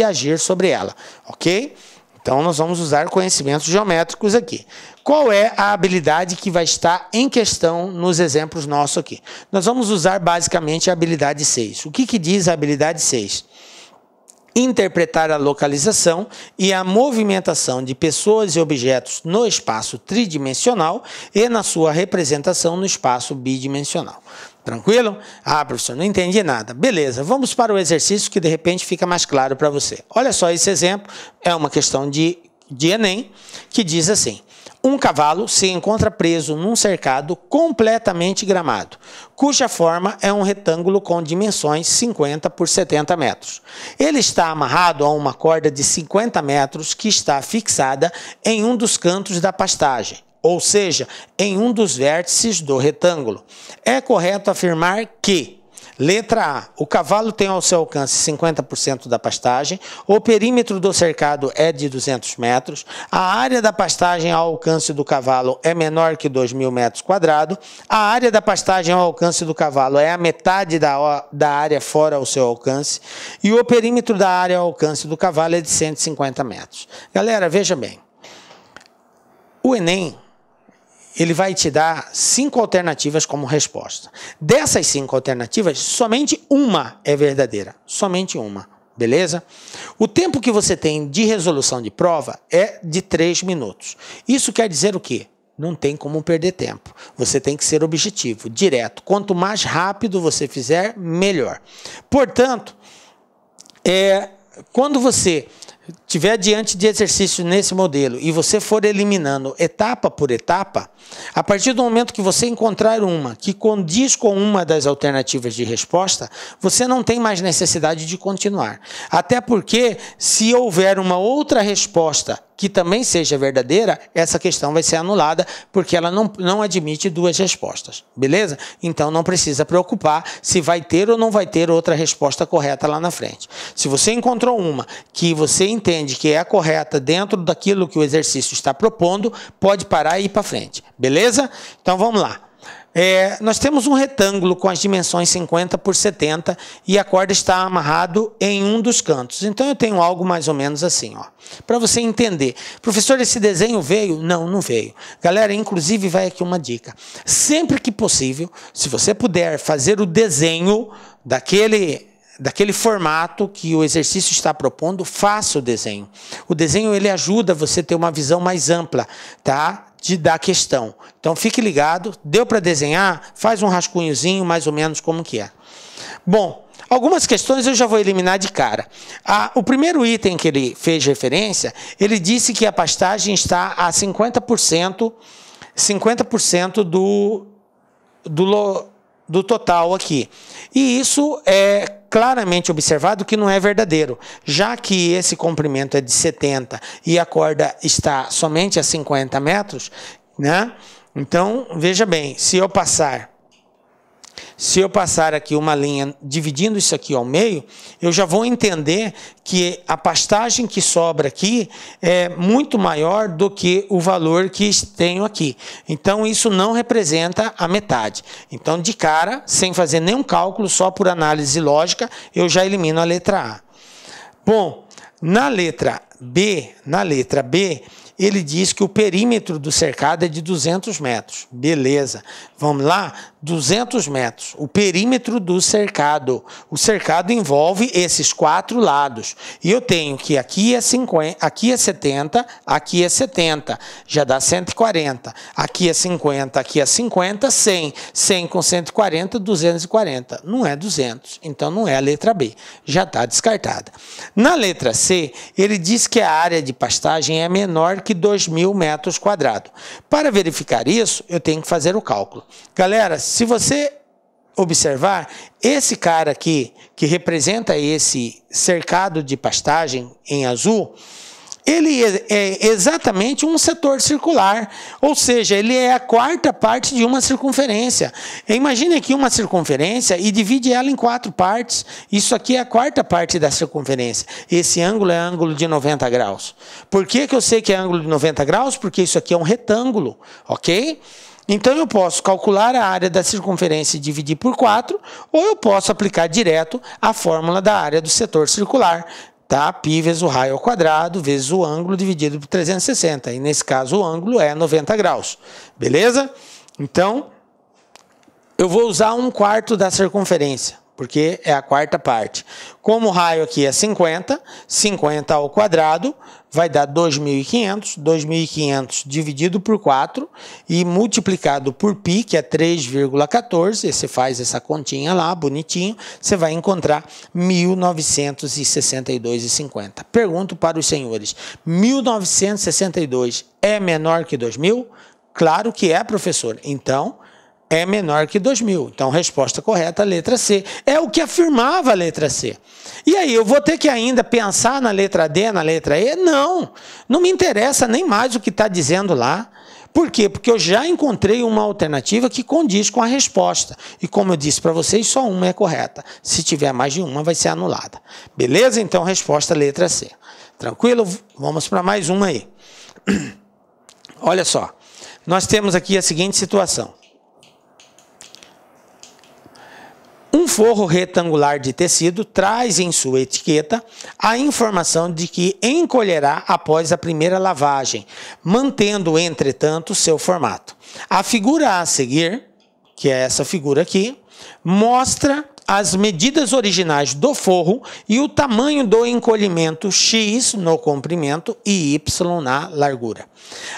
e agir sobre ela, ok? Então nós vamos usar conhecimentos geométricos aqui. Qual é a habilidade que vai estar em questão nos exemplos nossos aqui? Nós vamos usar basicamente a habilidade 6. O que, que diz a habilidade 6? interpretar a localização e a movimentação de pessoas e objetos no espaço tridimensional e na sua representação no espaço bidimensional. Tranquilo? Ah, professor, não entendi nada. Beleza, vamos para o exercício que de repente fica mais claro para você. Olha só esse exemplo, é uma questão de, de Enem, que diz assim: um cavalo se encontra preso num cercado completamente gramado, cuja forma é um retângulo com dimensões 50 por 70 metros. Ele está amarrado a uma corda de 50 metros que está fixada em um dos cantos da pastagem, ou seja, em um dos vértices do retângulo. É correto afirmar que Letra A. O cavalo tem ao seu alcance 50% da pastagem, o perímetro do cercado é de 200 metros, a área da pastagem ao alcance do cavalo é menor que 2.000 metros quadrados, a área da pastagem ao alcance do cavalo é a metade da, da área fora ao seu alcance e o perímetro da área ao alcance do cavalo é de 150 metros. Galera, veja bem. O Enem ele vai te dar cinco alternativas como resposta. Dessas cinco alternativas, somente uma é verdadeira. Somente uma, beleza? O tempo que você tem de resolução de prova é de três minutos. Isso quer dizer o quê? Não tem como perder tempo. Você tem que ser objetivo, direto. Quanto mais rápido você fizer, melhor. Portanto, é, quando você estiver diante de exercício nesse modelo e você for eliminando etapa por etapa, a partir do momento que você encontrar uma que condiz com uma das alternativas de resposta, você não tem mais necessidade de continuar. Até porque, se houver uma outra resposta que também seja verdadeira, essa questão vai ser anulada, porque ela não, não admite duas respostas, beleza? Então não precisa preocupar se vai ter ou não vai ter outra resposta correta lá na frente. Se você encontrou uma que você entende entende que é a correta dentro daquilo que o exercício está propondo, pode parar e ir para frente. Beleza? Então vamos lá. É, nós temos um retângulo com as dimensões 50 por 70 e a corda está amarrado em um dos cantos. Então eu tenho algo mais ou menos assim, ó, para você entender. Professor, esse desenho veio? Não, não veio. Galera, inclusive vai aqui uma dica. Sempre que possível, se você puder fazer o desenho daquele daquele formato que o exercício está propondo, faça o desenho. O desenho ele ajuda você a ter uma visão mais ampla, tá? De da questão. Então fique ligado, deu para desenhar, faz um rascunhozinho mais ou menos como que é. Bom, Algumas questões eu já vou eliminar de cara. o primeiro item que ele fez referência, ele disse que a pastagem está a 50%, 50% do, do, do total aqui. E isso é claramente observado que não é verdadeiro, já que esse comprimento é de 70 e a corda está somente a 50 metros, né? Então, veja bem, se eu passar se eu passar aqui uma linha dividindo isso aqui ao meio, eu já vou entender que a pastagem que sobra aqui é muito maior do que o valor que tenho aqui. Então, isso não representa a metade. Então, de cara, sem fazer nenhum cálculo, só por análise lógica, eu já elimino a letra A. Bom, na letra B, na letra B, ele diz que o perímetro do cercado é de 200 metros. Beleza. Vamos lá? 200 metros. O perímetro do cercado. O cercado envolve esses quatro lados. E eu tenho que aqui é 50, aqui é 70, aqui é 70, já dá 140. Aqui é 50, aqui é 50, 100. 100 com 140, 240. Não é 200, então não é a letra B. Já está descartada. Na letra C, ele diz que a área de pastagem é menor que 2.000 metros quadrados. Para verificar isso, eu tenho que fazer o cálculo. Galera, se você observar, esse cara aqui, que representa esse cercado de pastagem em azul, ele é, é exatamente um setor circular, ou seja, ele é a quarta parte de uma circunferência. Imagine aqui uma circunferência e divide ela em quatro partes. Isso aqui é a quarta parte da circunferência. Esse ângulo é ângulo de 90 graus. Por que, que eu sei que é ângulo de 90 graus? Porque isso aqui é um retângulo, ok? Então eu posso calcular a área da circunferência e dividir por 4, ou eu posso aplicar direto a fórmula da área do setor circular, tá? pi vezes o raio ao quadrado vezes o ângulo dividido por 360. E nesse caso o ângulo é 90 graus. Beleza? Então, eu vou usar um quarto da circunferência, porque é a quarta parte. Como o raio aqui é 50, 50 ao quadrado vai dar 2.500, 2.500 dividido por 4 e multiplicado por π, que é 3,14, você faz essa continha lá, bonitinho, você vai encontrar 1.962,50. Pergunto para os senhores, 1.962 é menor que 2.000? Claro que é, professor. Então, é menor que 2.000. Então, resposta correta, letra C. É o que afirmava a letra C. E aí, eu vou ter que ainda pensar na letra D, na letra E? Não, não me interessa nem mais o que está dizendo lá. Por quê? Porque eu já encontrei uma alternativa que condiz com a resposta. E como eu disse para vocês, só uma é correta. Se tiver mais de uma, vai ser anulada. Beleza? Então, resposta letra C. Tranquilo? Vamos para mais uma aí. Olha só. Nós temos aqui a seguinte situação. Um forro retangular de tecido traz em sua etiqueta a informação de que encolherá após a primeira lavagem, mantendo, entretanto, seu formato. A figura a seguir, que é essa figura aqui, mostra as medidas originais do forro e o tamanho do encolhimento x no comprimento e y na largura.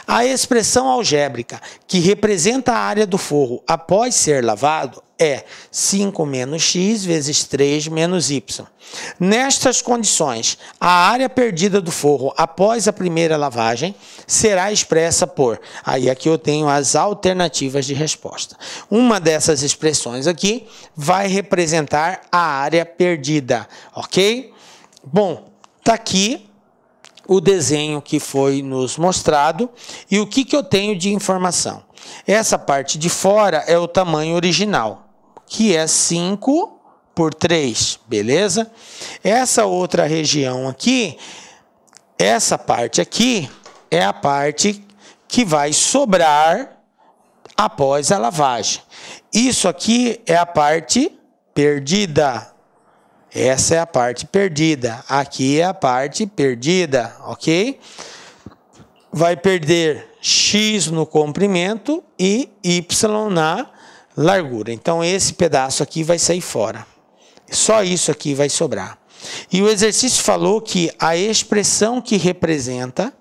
A expressão algébrica, que representa a área do forro após ser lavado, é 5 menos x vezes 3 menos y. Nestas condições, a área perdida do forro após a primeira lavagem será expressa por. Aí aqui eu tenho as alternativas de resposta. Uma dessas expressões aqui vai representar a área perdida, ok? Bom, tá aqui o desenho que foi nos mostrado e o que, que eu tenho de informação. Essa parte de fora é o tamanho original que é 5 por 3, beleza? Essa outra região aqui, essa parte aqui, é a parte que vai sobrar após a lavagem. Isso aqui é a parte perdida. Essa é a parte perdida. Aqui é a parte perdida, ok? Vai perder x no comprimento e y na largura. Então esse pedaço aqui vai sair fora. Só isso aqui vai sobrar. E o exercício falou que a expressão que representa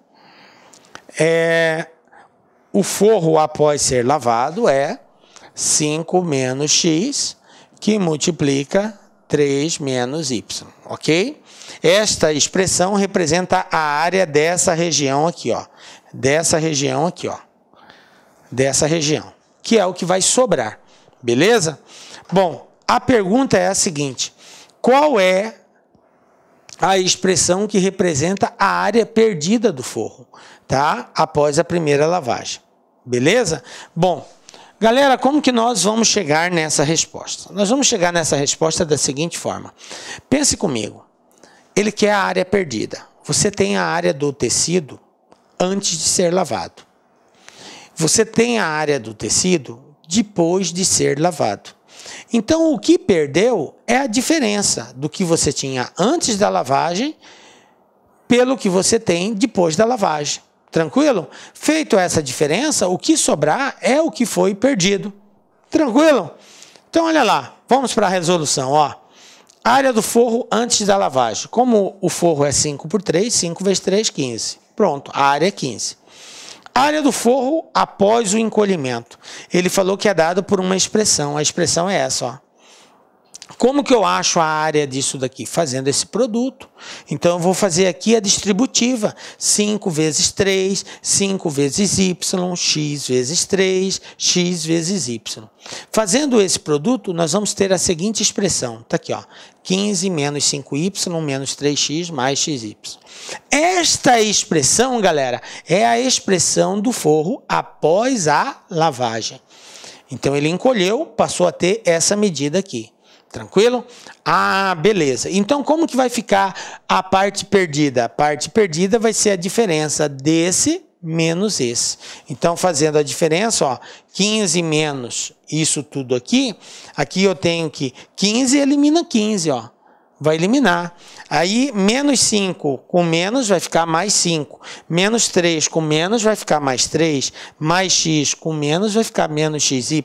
é o forro após ser lavado é 5 menos x, que multiplica 3 menos y, ok? Esta expressão representa a área dessa região aqui, ó. Dessa região aqui, ó. Dessa região, que é o que vai sobrar. Beleza? Bom, a pergunta é a seguinte: qual é a expressão que representa a área perdida do forro, tá? Após a primeira lavagem. Beleza? Bom, galera, como que nós vamos chegar nessa resposta? Nós vamos chegar nessa resposta da seguinte forma. Pense comigo. Ele quer a área perdida. Você tem a área do tecido antes de ser lavado. Você tem a área do tecido depois de ser lavado. Então, o que perdeu é a diferença do que você tinha antes da lavagem pelo que você tem depois da lavagem. Tranquilo? Feito essa diferença, o que sobrar é o que foi perdido. Tranquilo? Então, olha lá, vamos para a resolução. Ó. Área do forro antes da lavagem. Como o forro é 5 por 3, 5 vezes 3, 15. Pronto, a área é 15 área do forro após o encolhimento. Ele falou que é dado por uma expressão. A expressão é essa, ó. Como que eu acho a área disso daqui? Fazendo esse produto. Então, eu vou fazer aqui a distributiva. 5 vezes 3, 5 vezes Y, X vezes 3, X vezes Y. Fazendo esse produto, nós vamos ter a seguinte expressão. Está aqui, ó. 15 menos 5Y menos 3X mais XY. Esta expressão, galera, é a expressão do forro após a lavagem. Então, ele encolheu, passou a ter essa medida aqui. Tranquilo? Ah, beleza. Então, como que vai ficar a parte perdida? A parte perdida vai ser a diferença desse menos esse. Então, fazendo a diferença, ó, 15 menos isso tudo aqui, aqui eu tenho que 15 elimina 15, ó vai eliminar. Aí, menos 5 com menos vai ficar mais 5. Menos 3 com menos vai ficar mais 3. Mais x com menos vai ficar menos xy.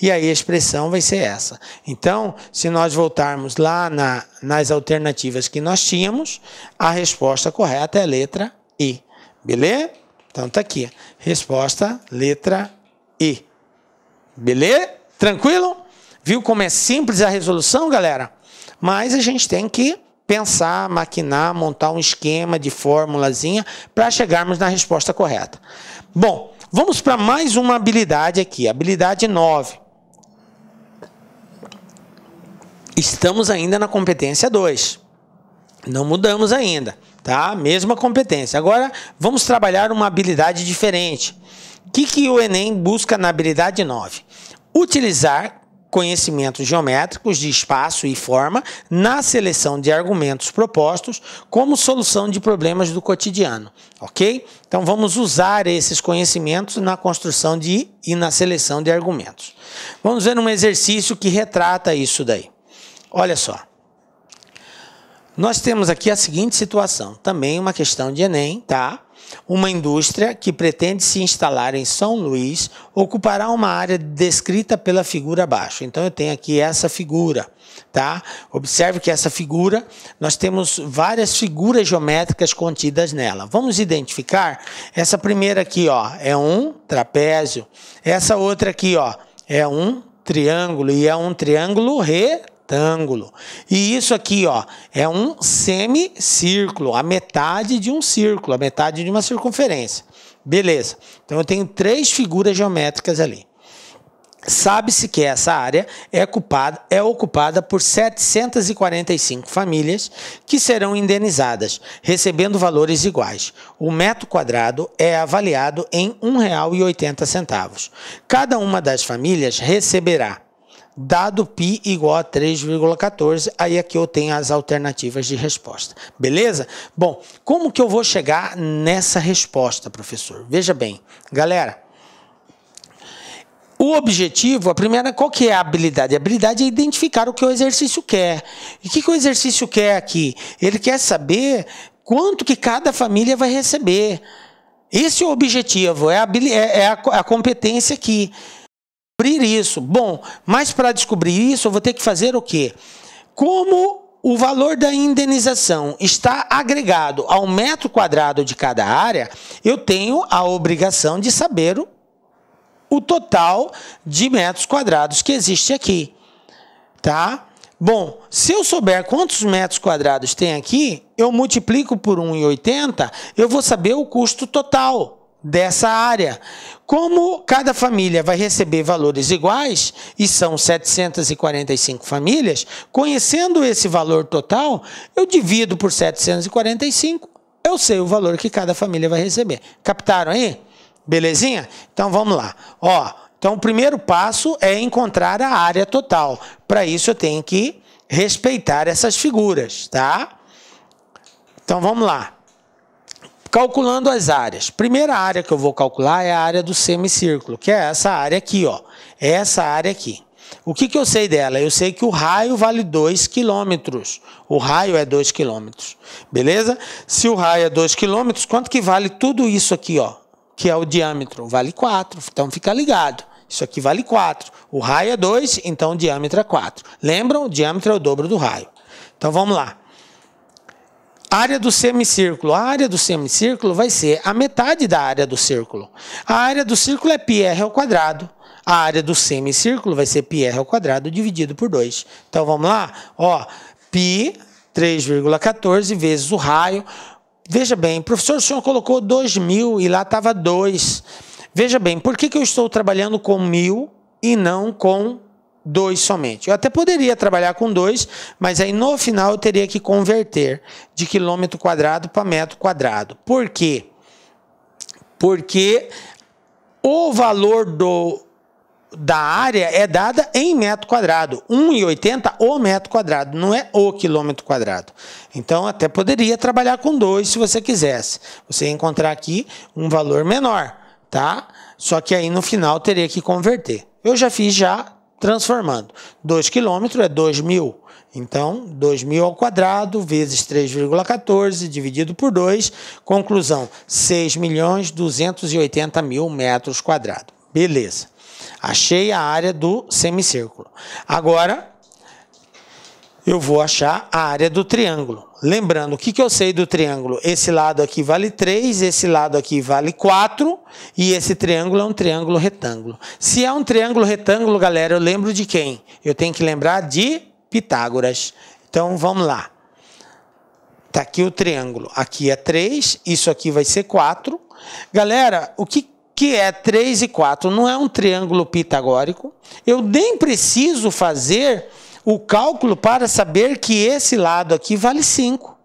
E aí a expressão vai ser essa. Então, se nós voltarmos lá na, nas alternativas que nós tínhamos, a resposta correta é a letra E. Beleza? Então tá aqui. Resposta, letra E. Beleza? Tranquilo? Viu como é simples a resolução, galera? Mas a gente tem que pensar, maquinar, montar um esquema de formulazinha para chegarmos na resposta correta. Bom, vamos para mais uma habilidade aqui, habilidade 9. Estamos ainda na competência 2. Não mudamos ainda, tá? Mesma competência. Agora vamos trabalhar uma habilidade diferente. O que, que o Enem busca na habilidade 9? Utilizar conhecimentos geométricos de espaço e forma na seleção de argumentos propostos como solução de problemas do cotidiano, ok? Então vamos usar esses conhecimentos na construção de e na seleção de argumentos. Vamos ver um exercício que retrata isso daí. Olha só. Nós temos aqui a seguinte situação, também uma questão de ENEM, tá? Uma indústria que pretende se instalar em São Luís ocupará uma área descrita pela figura abaixo. Então eu tenho aqui essa figura, tá? Observe que essa figura, nós temos várias figuras geométricas contidas nela. Vamos identificar? Essa primeira aqui, ó, é um trapézio. Essa outra aqui, ó, é um triângulo e é um triângulo re retângulo. E isso aqui, ó, é um semicírculo, a metade de um círculo, a metade de uma circunferência. Beleza. Então eu tenho três figuras geométricas ali. Sabe-se que essa área é ocupada, é ocupada por 745 famílias que serão indenizadas, recebendo valores iguais. O metro quadrado é avaliado em R$ 1,80. Cada uma das famílias receberá dado π igual a 3,14, aí aqui é eu tenho as alternativas de resposta. Beleza? Bom, como que eu vou chegar nessa resposta, professor? Veja bem, galera, o objetivo, a primeira, qual que é a habilidade? A habilidade é identificar o que o exercício quer. E o que, que o exercício quer aqui? Ele quer saber quanto que cada família vai receber. Esse é o objetivo, é a, é, é a, a competência aqui descobrir isso. Bom, mas para descobrir isso, eu vou ter que fazer o quê? Como o valor da indenização está agregado ao metro quadrado de cada área, eu tenho a obrigação de saber o, o total de metros quadrados que existe aqui. Tá? Bom, se eu souber quantos metros quadrados tem aqui, eu multiplico por 1,80, eu vou saber o custo total dessa área. Como cada família vai receber valores iguais, e são 745 famílias, conhecendo esse valor total, eu divido por 745, eu sei o valor que cada família vai receber. Captaram aí? Belezinha? Então vamos lá. Ó, então o primeiro passo é encontrar a área total. Para isso eu tenho que respeitar essas figuras, tá? Então vamos lá. Calculando as áreas. Primeira área que eu vou calcular é a área do semicírculo, que é essa área aqui, ó. É essa área aqui. O que, que eu sei dela? Eu sei que o raio vale 2 km. O raio é 2 km. Beleza? Se o raio é 2 km, quanto que vale tudo isso aqui, ó? Que é o diâmetro? Vale 4. Então fica ligado. Isso aqui vale 4. O raio é 2, então o diâmetro é 4. Lembram? O diâmetro é o dobro do raio. Então vamos lá área do semicírculo. A área do semicírculo vai ser a metade da área do círculo. A área do círculo é πr ao quadrado. A área do semicírculo vai ser πr ao quadrado dividido por 2. Então vamos lá? Ó, π 3,14 vezes o raio. Veja bem, professor, o senhor colocou 2.000 e lá estava 2. Veja bem, por que, que eu estou trabalhando com 1.000 e não com dois somente. Eu até poderia trabalhar com dois, mas aí no final eu teria que converter de quilômetro quadrado para metro quadrado. Por quê? Porque o valor do da área é dada em metro quadrado. 1,80 o metro quadrado, não é o quilômetro quadrado. Então, até poderia trabalhar com dois se você quisesse. Você encontrar aqui um valor menor, tá? Só que aí no final teria que converter. Eu já fiz já, Transformando, 2 km é 2.000. Então, 2 ao quadrado vezes 3,14 dividido por 2. Conclusão, 6 mil metros quadrados. Beleza. Achei a área do semicírculo. Agora, eu vou achar a área do triângulo lembrando, o que, que eu sei do triângulo? Esse lado aqui vale 3, esse lado aqui vale 4 e esse triângulo é um triângulo retângulo. Se é um triângulo retângulo, galera, eu lembro de quem? Eu tenho que lembrar de Pitágoras. Então, vamos lá. Está aqui o triângulo. Aqui é 3, isso aqui vai ser 4. Galera, o que, que é 3 e 4? Não é um triângulo pitagórico. Eu nem preciso fazer o cálculo para saber que esse lado aqui vale 5.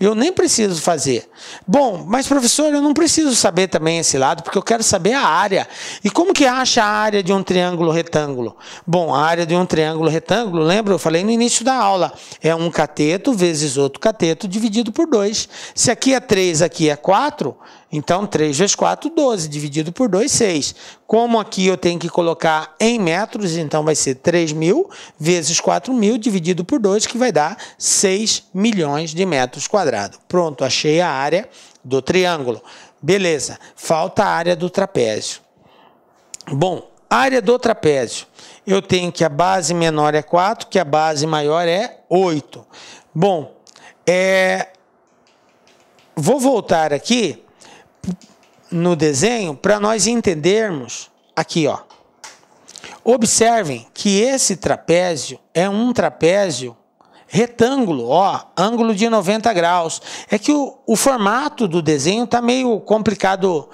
Eu nem preciso fazer. Bom, mas professor, eu não preciso saber também esse lado, porque eu quero saber a área. E como que acha a área de um triângulo retângulo? Bom, a área de um triângulo retângulo, lembra? Eu falei no início da aula. É um cateto vezes outro cateto dividido por 2. Se aqui é 3, aqui é 4, então, 3 vezes 4, 12, dividido por 2, 6. Como aqui eu tenho que colocar em metros, então vai ser 3.000 vezes 4.000, dividido por 2, que vai dar 6 milhões de metros quadrados. Pronto, achei a área do triângulo. Beleza, falta a área do trapézio. Bom, área do trapézio. Eu tenho que a base menor é 4, que a base maior é 8. Bom, é... vou voltar aqui no desenho para nós entendermos aqui, ó. Observem que esse trapézio é um trapézio retângulo, ó, ângulo de 90 graus. É que o, o formato do desenho tá meio complicado,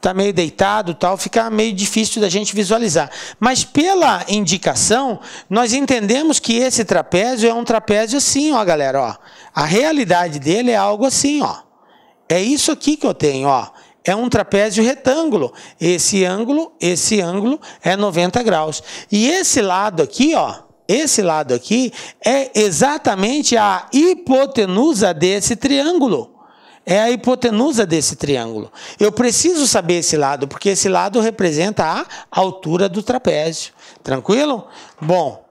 tá meio deitado, tal, fica meio difícil da gente visualizar. Mas pela indicação, nós entendemos que esse trapézio é um trapézio assim, ó, galera, ó. A realidade dele é algo assim, ó. É isso aqui que eu tenho, ó. É um trapézio retângulo. Esse ângulo, esse ângulo é 90 graus. E esse lado aqui, ó, esse lado aqui é exatamente a hipotenusa desse triângulo. É a hipotenusa desse triângulo. Eu preciso saber esse lado, porque esse lado representa a altura do trapézio. Tranquilo? Bom,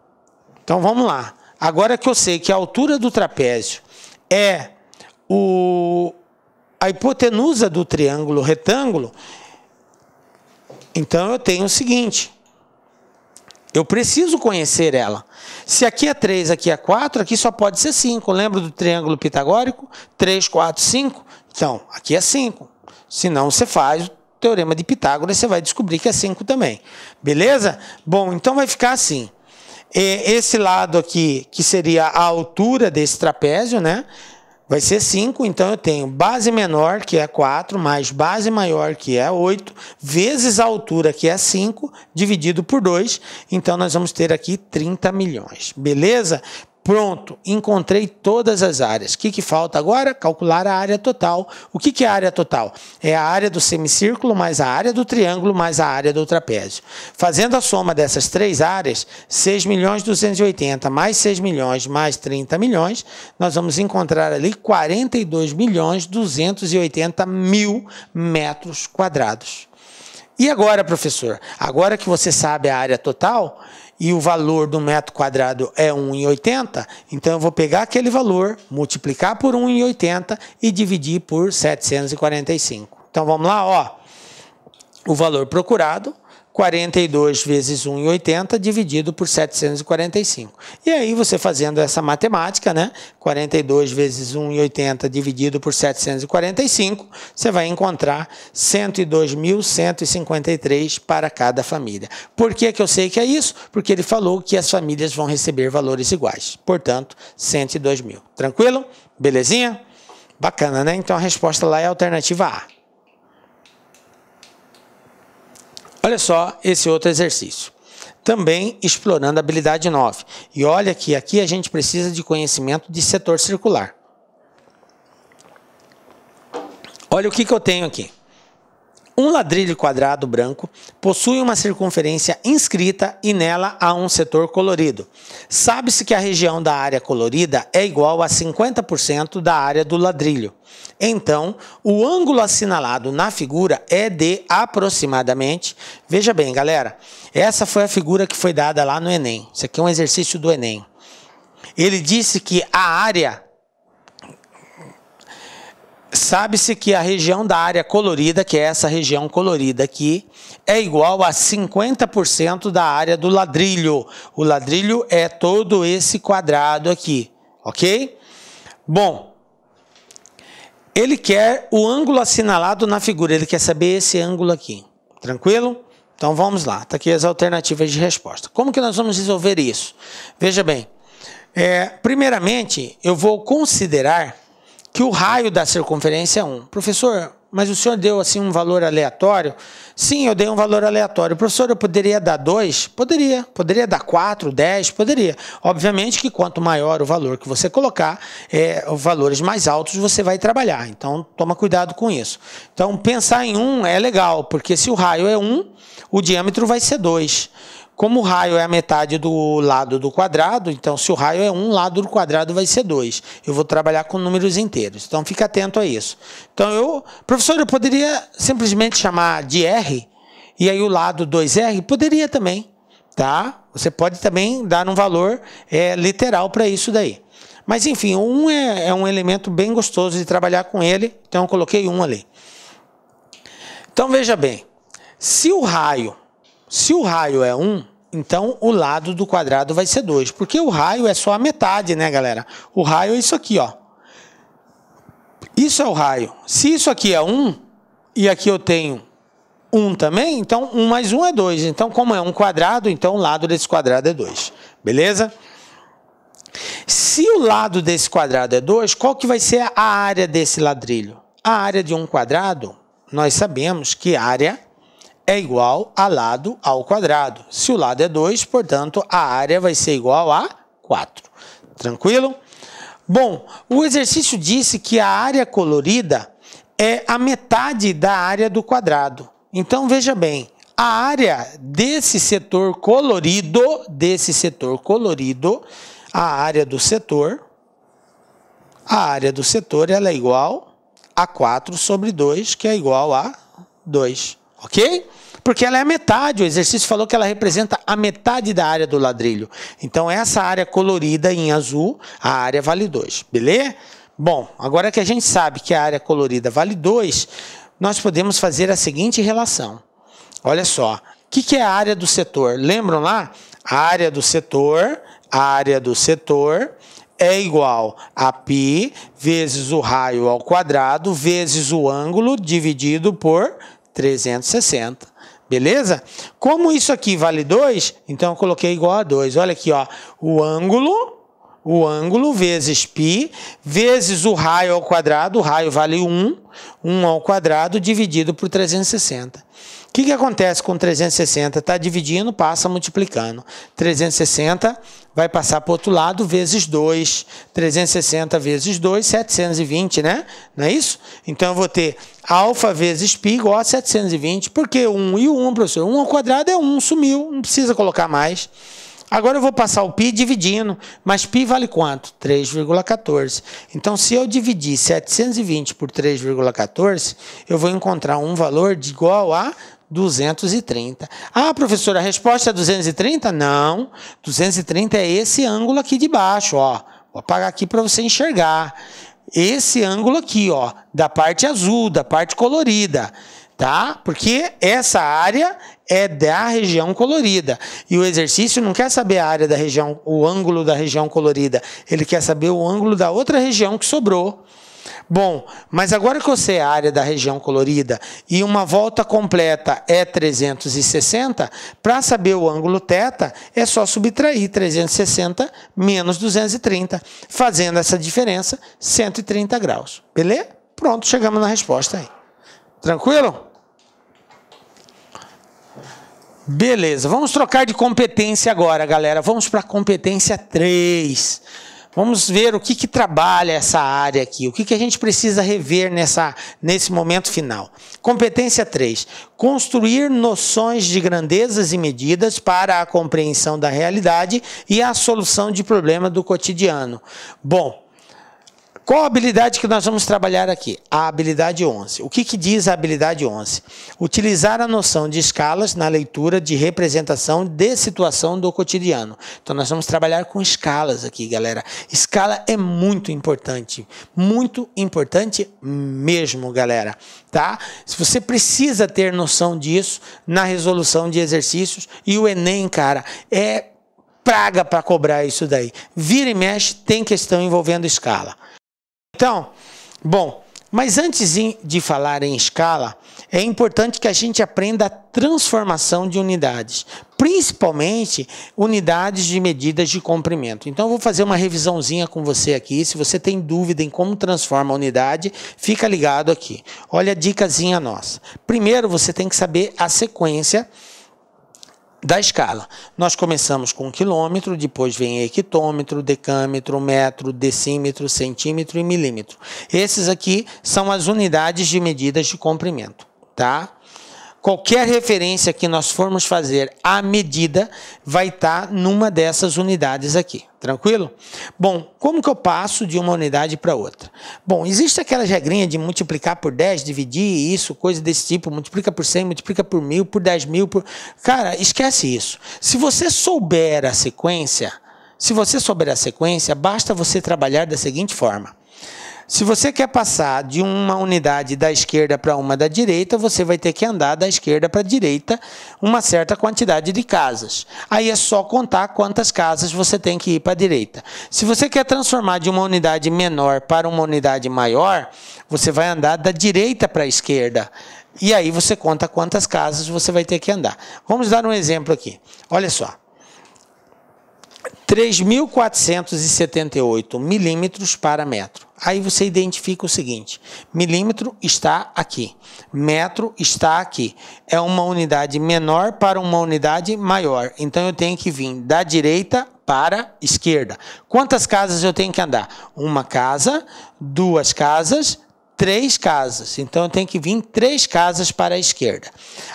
então vamos lá. Agora que eu sei que a altura do trapézio é o, a hipotenusa do triângulo retângulo, então eu tenho o seguinte. Eu preciso conhecer ela. Se aqui é 3, aqui é 4, aqui só pode ser 5. Lembra do triângulo pitagórico? 3, 4, 5? Então, aqui é 5. Se não, você faz o teorema de Pitágoras, e você vai descobrir que é 5 também. Beleza? Bom, então vai ficar assim. Esse lado aqui, que seria a altura desse trapézio, né? Vai ser 5, então eu tenho base menor, que é 4, mais base maior, que é 8, vezes a altura, que é 5, dividido por 2. Então, nós vamos ter aqui 30 milhões, beleza? Pronto, encontrei todas as áreas. O que, que falta agora? Calcular a área total. O que, que é a área total? É a área do semicírculo mais a área do triângulo mais a área do trapézio. Fazendo a soma dessas três áreas, 6 milhões 280 mais 6 milhões mais 30 milhões, nós vamos encontrar ali 42 milhões 280 mil metros quadrados. E agora, professor? Agora que você sabe a área total, e o valor do metro quadrado é 1,80, então eu vou pegar aquele valor, multiplicar por 1,80 e dividir por 745. Então vamos lá, ó. O valor procurado 42 vezes 1,80 dividido por 745. E aí você fazendo essa matemática, né? 42 vezes 1,80 dividido por 745, você vai encontrar 102.153 para cada família. Por que, que eu sei que é isso? Porque ele falou que as famílias vão receber valores iguais. Portanto, 102 mil. Tranquilo? Belezinha? Bacana, né? Então a resposta lá é a alternativa A. Olha só esse outro exercício. Também explorando a habilidade 9. E olha que aqui a gente precisa de conhecimento de setor circular. Olha o que, que eu tenho aqui. Um ladrilho quadrado branco possui uma circunferência inscrita e nela há um setor colorido. Sabe-se que a região da área colorida é igual a 50% da área do ladrilho. Então, o ângulo assinalado na figura é de aproximadamente. Veja bem, galera, essa foi a figura que foi dada lá no Enem. Isso aqui é um exercício do Enem. Ele disse que a área. Sabe-se que a região da área colorida, que é essa região colorida aqui, é igual a 50% da área do ladrilho. O ladrilho é todo esse quadrado aqui, ok? Bom, ele quer o ângulo assinalado na figura, ele quer saber esse ângulo aqui. Tranquilo? Então vamos lá, está aqui as alternativas de resposta. Como que nós vamos resolver isso? Veja bem, é, primeiramente eu vou considerar que o raio da circunferência é 1. Professor, mas o senhor deu assim um valor aleatório? Sim, eu dei um valor aleatório. Professor, eu poderia dar dois? Poderia. Poderia dar quatro, dez? Poderia. Obviamente que quanto maior o valor que você colocar, é, valores mais altos você vai trabalhar. Então, toma cuidado com isso. Então, pensar em um é legal, porque se o raio é um, o diâmetro vai ser dois. Como o raio é a metade do lado do quadrado, então se o raio é um lado do quadrado vai ser 2. Eu vou trabalhar com números inteiros. Então fica atento a isso. Então eu, professor, eu poderia simplesmente chamar de R e aí o lado 2R poderia também, tá? Você pode também dar um valor é, literal para isso daí. Mas enfim, um é, é um elemento bem gostoso de trabalhar com ele, então eu coloquei um ali. Então veja bem, se o raio se o raio é 1, então, o lado do quadrado vai ser 2. Porque o raio é só a metade, né, galera? O raio é isso aqui, ó. Isso é o raio. Se isso aqui é 1, um, e aqui eu tenho 1 um também, então 1 um mais 1 é 2. Então, como é um quadrado, então o lado desse quadrado é 2. Beleza? Se o lado desse quadrado é 2, qual que vai ser a área desse ladrilho? A área de um quadrado, nós sabemos que a área é igual a lado ao quadrado. Se o lado é 2, portanto, a área vai ser igual a 4. Tranquilo? Bom, o exercício disse que a área colorida é a metade da área do quadrado. Então, veja bem, a área desse setor colorido, desse setor colorido, a área do setor, a área do setor ela é igual a 4 sobre 2, que é igual a 2 ok? Porque ela é a metade, o exercício falou que ela representa a metade da área do ladrilho. Então, essa área colorida em azul, a área vale 2, beleza? Bom, agora que a gente sabe que a área colorida vale 2, nós podemos fazer a seguinte relação. Olha só, o que, que é a área do setor? Lembram lá? A área do setor, a área do setor é igual a π vezes o raio ao quadrado vezes o ângulo dividido por 360. Beleza? Como isso aqui vale 2, então eu coloquei igual a 2. Olha aqui, ó, o ângulo, o ângulo vezes π, vezes o raio ao quadrado, o raio vale 1, 1 ao quadrado dividido por 360. O que, que acontece com 360? Está dividindo, passa multiplicando. 360 vai passar para o outro lado vezes 2. 360 vezes 2, 720, né? Não é isso? Então eu vou ter alfa vezes π igual a 720. Por que 1 e 1, professor? 1 ao quadrado é 1, sumiu, não precisa colocar mais. Agora eu vou passar o π dividindo, mas π vale quanto? 3,14. Então, se eu dividir 720 por 3,14, eu vou encontrar um valor de igual a 230. Ah, professora, a resposta é 230? Não. 230 é esse ângulo aqui de baixo, ó. Vou apagar aqui para você enxergar. Esse ângulo aqui, ó, da parte azul, da parte colorida, tá? Porque essa área é da região colorida. E o exercício não quer saber a área da região, o ângulo da região colorida. Ele quer saber o ângulo da outra região que sobrou. Bom, mas agora que você é a área da região colorida e uma volta completa é 360, para saber o ângulo θ é só subtrair 360 menos 230, fazendo essa diferença 130 graus. Beleza? Pronto, chegamos na resposta aí. Tranquilo? Beleza, vamos trocar de competência agora, galera. Vamos para a competência 3. Vamos ver o que, que trabalha essa área aqui, o que, que a gente precisa rever nessa, nesse momento final. Competência 3: construir noções de grandezas e medidas para a compreensão da realidade e a solução de problema do cotidiano. Bom, qual a habilidade que nós vamos trabalhar aqui? A habilidade 11. O que, que, diz a habilidade 11? Utilizar a noção de escalas na leitura de representação de situação do cotidiano. Então, nós vamos trabalhar com escalas aqui, galera. Escala é muito importante. Muito importante mesmo, galera. Tá? Se você precisa ter noção disso na resolução de exercícios, e o Enem, cara, é praga para cobrar isso daí. Vira e mexe, tem questão envolvendo escala. Então, bom, mas antes de falar em escala, é importante que a gente aprenda a transformação de unidades, principalmente unidades de medidas de comprimento. Então, eu vou fazer uma revisãozinha com você aqui. Se você tem dúvida em como transforma a unidade, fica ligado aqui. Olha a dicasinha nossa. Primeiro, você tem que saber a sequência da escala. Nós começamos com quilômetro, depois vem hectômetro, decâmetro, metro, decímetro, centímetro e milímetro. Esses aqui são as unidades de medidas de comprimento, tá? Qualquer referência que nós formos fazer à medida vai estar tá numa dessas unidades aqui, tranquilo? Bom, como que eu passo de uma unidade para outra? Bom, existe aquela regrinha de multiplicar por 10, dividir isso, coisa desse tipo, multiplica por 100, multiplica por 1000, por 10.000, mil, por... Cara, esquece isso. Se você souber a sequência, se você souber a sequência, basta você trabalhar da seguinte forma. Se você quer passar de uma unidade da esquerda para uma da direita, você vai ter que andar da esquerda para a direita uma certa quantidade de casas. Aí é só contar quantas casas você tem que ir para a direita. Se você quer transformar de uma unidade menor para uma unidade maior, você vai andar da direita para a esquerda. E aí você conta quantas casas você vai ter que andar. Vamos dar um exemplo aqui. Olha só. 3.478 milímetros para metro. Aí você identifica o seguinte: milímetro está aqui, metro está aqui. É uma unidade menor para uma unidade maior. Então eu tenho que vir da direita para esquerda. Quantas casas eu tenho que andar? Uma casa, duas casas, três casas. Então eu tenho que vir três casas para a esquerda.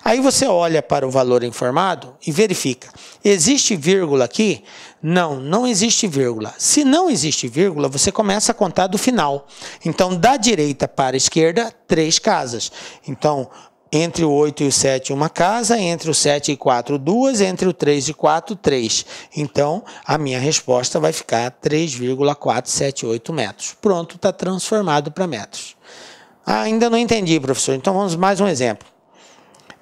Aí você olha para o valor informado e verifica. Existe vírgula aqui? Não, não existe vírgula. Se não existe vírgula, você começa a contar do final. Então, da direita para a esquerda, três casas. Então, entre o 8 e o 7, uma casa, entre o 7 e 4, duas, entre o 3 e 4, três. Então, a minha resposta vai ficar 3,478 metros. Pronto, está transformado para metros. Ah, ainda não entendi, professor. Então, vamos mais um exemplo.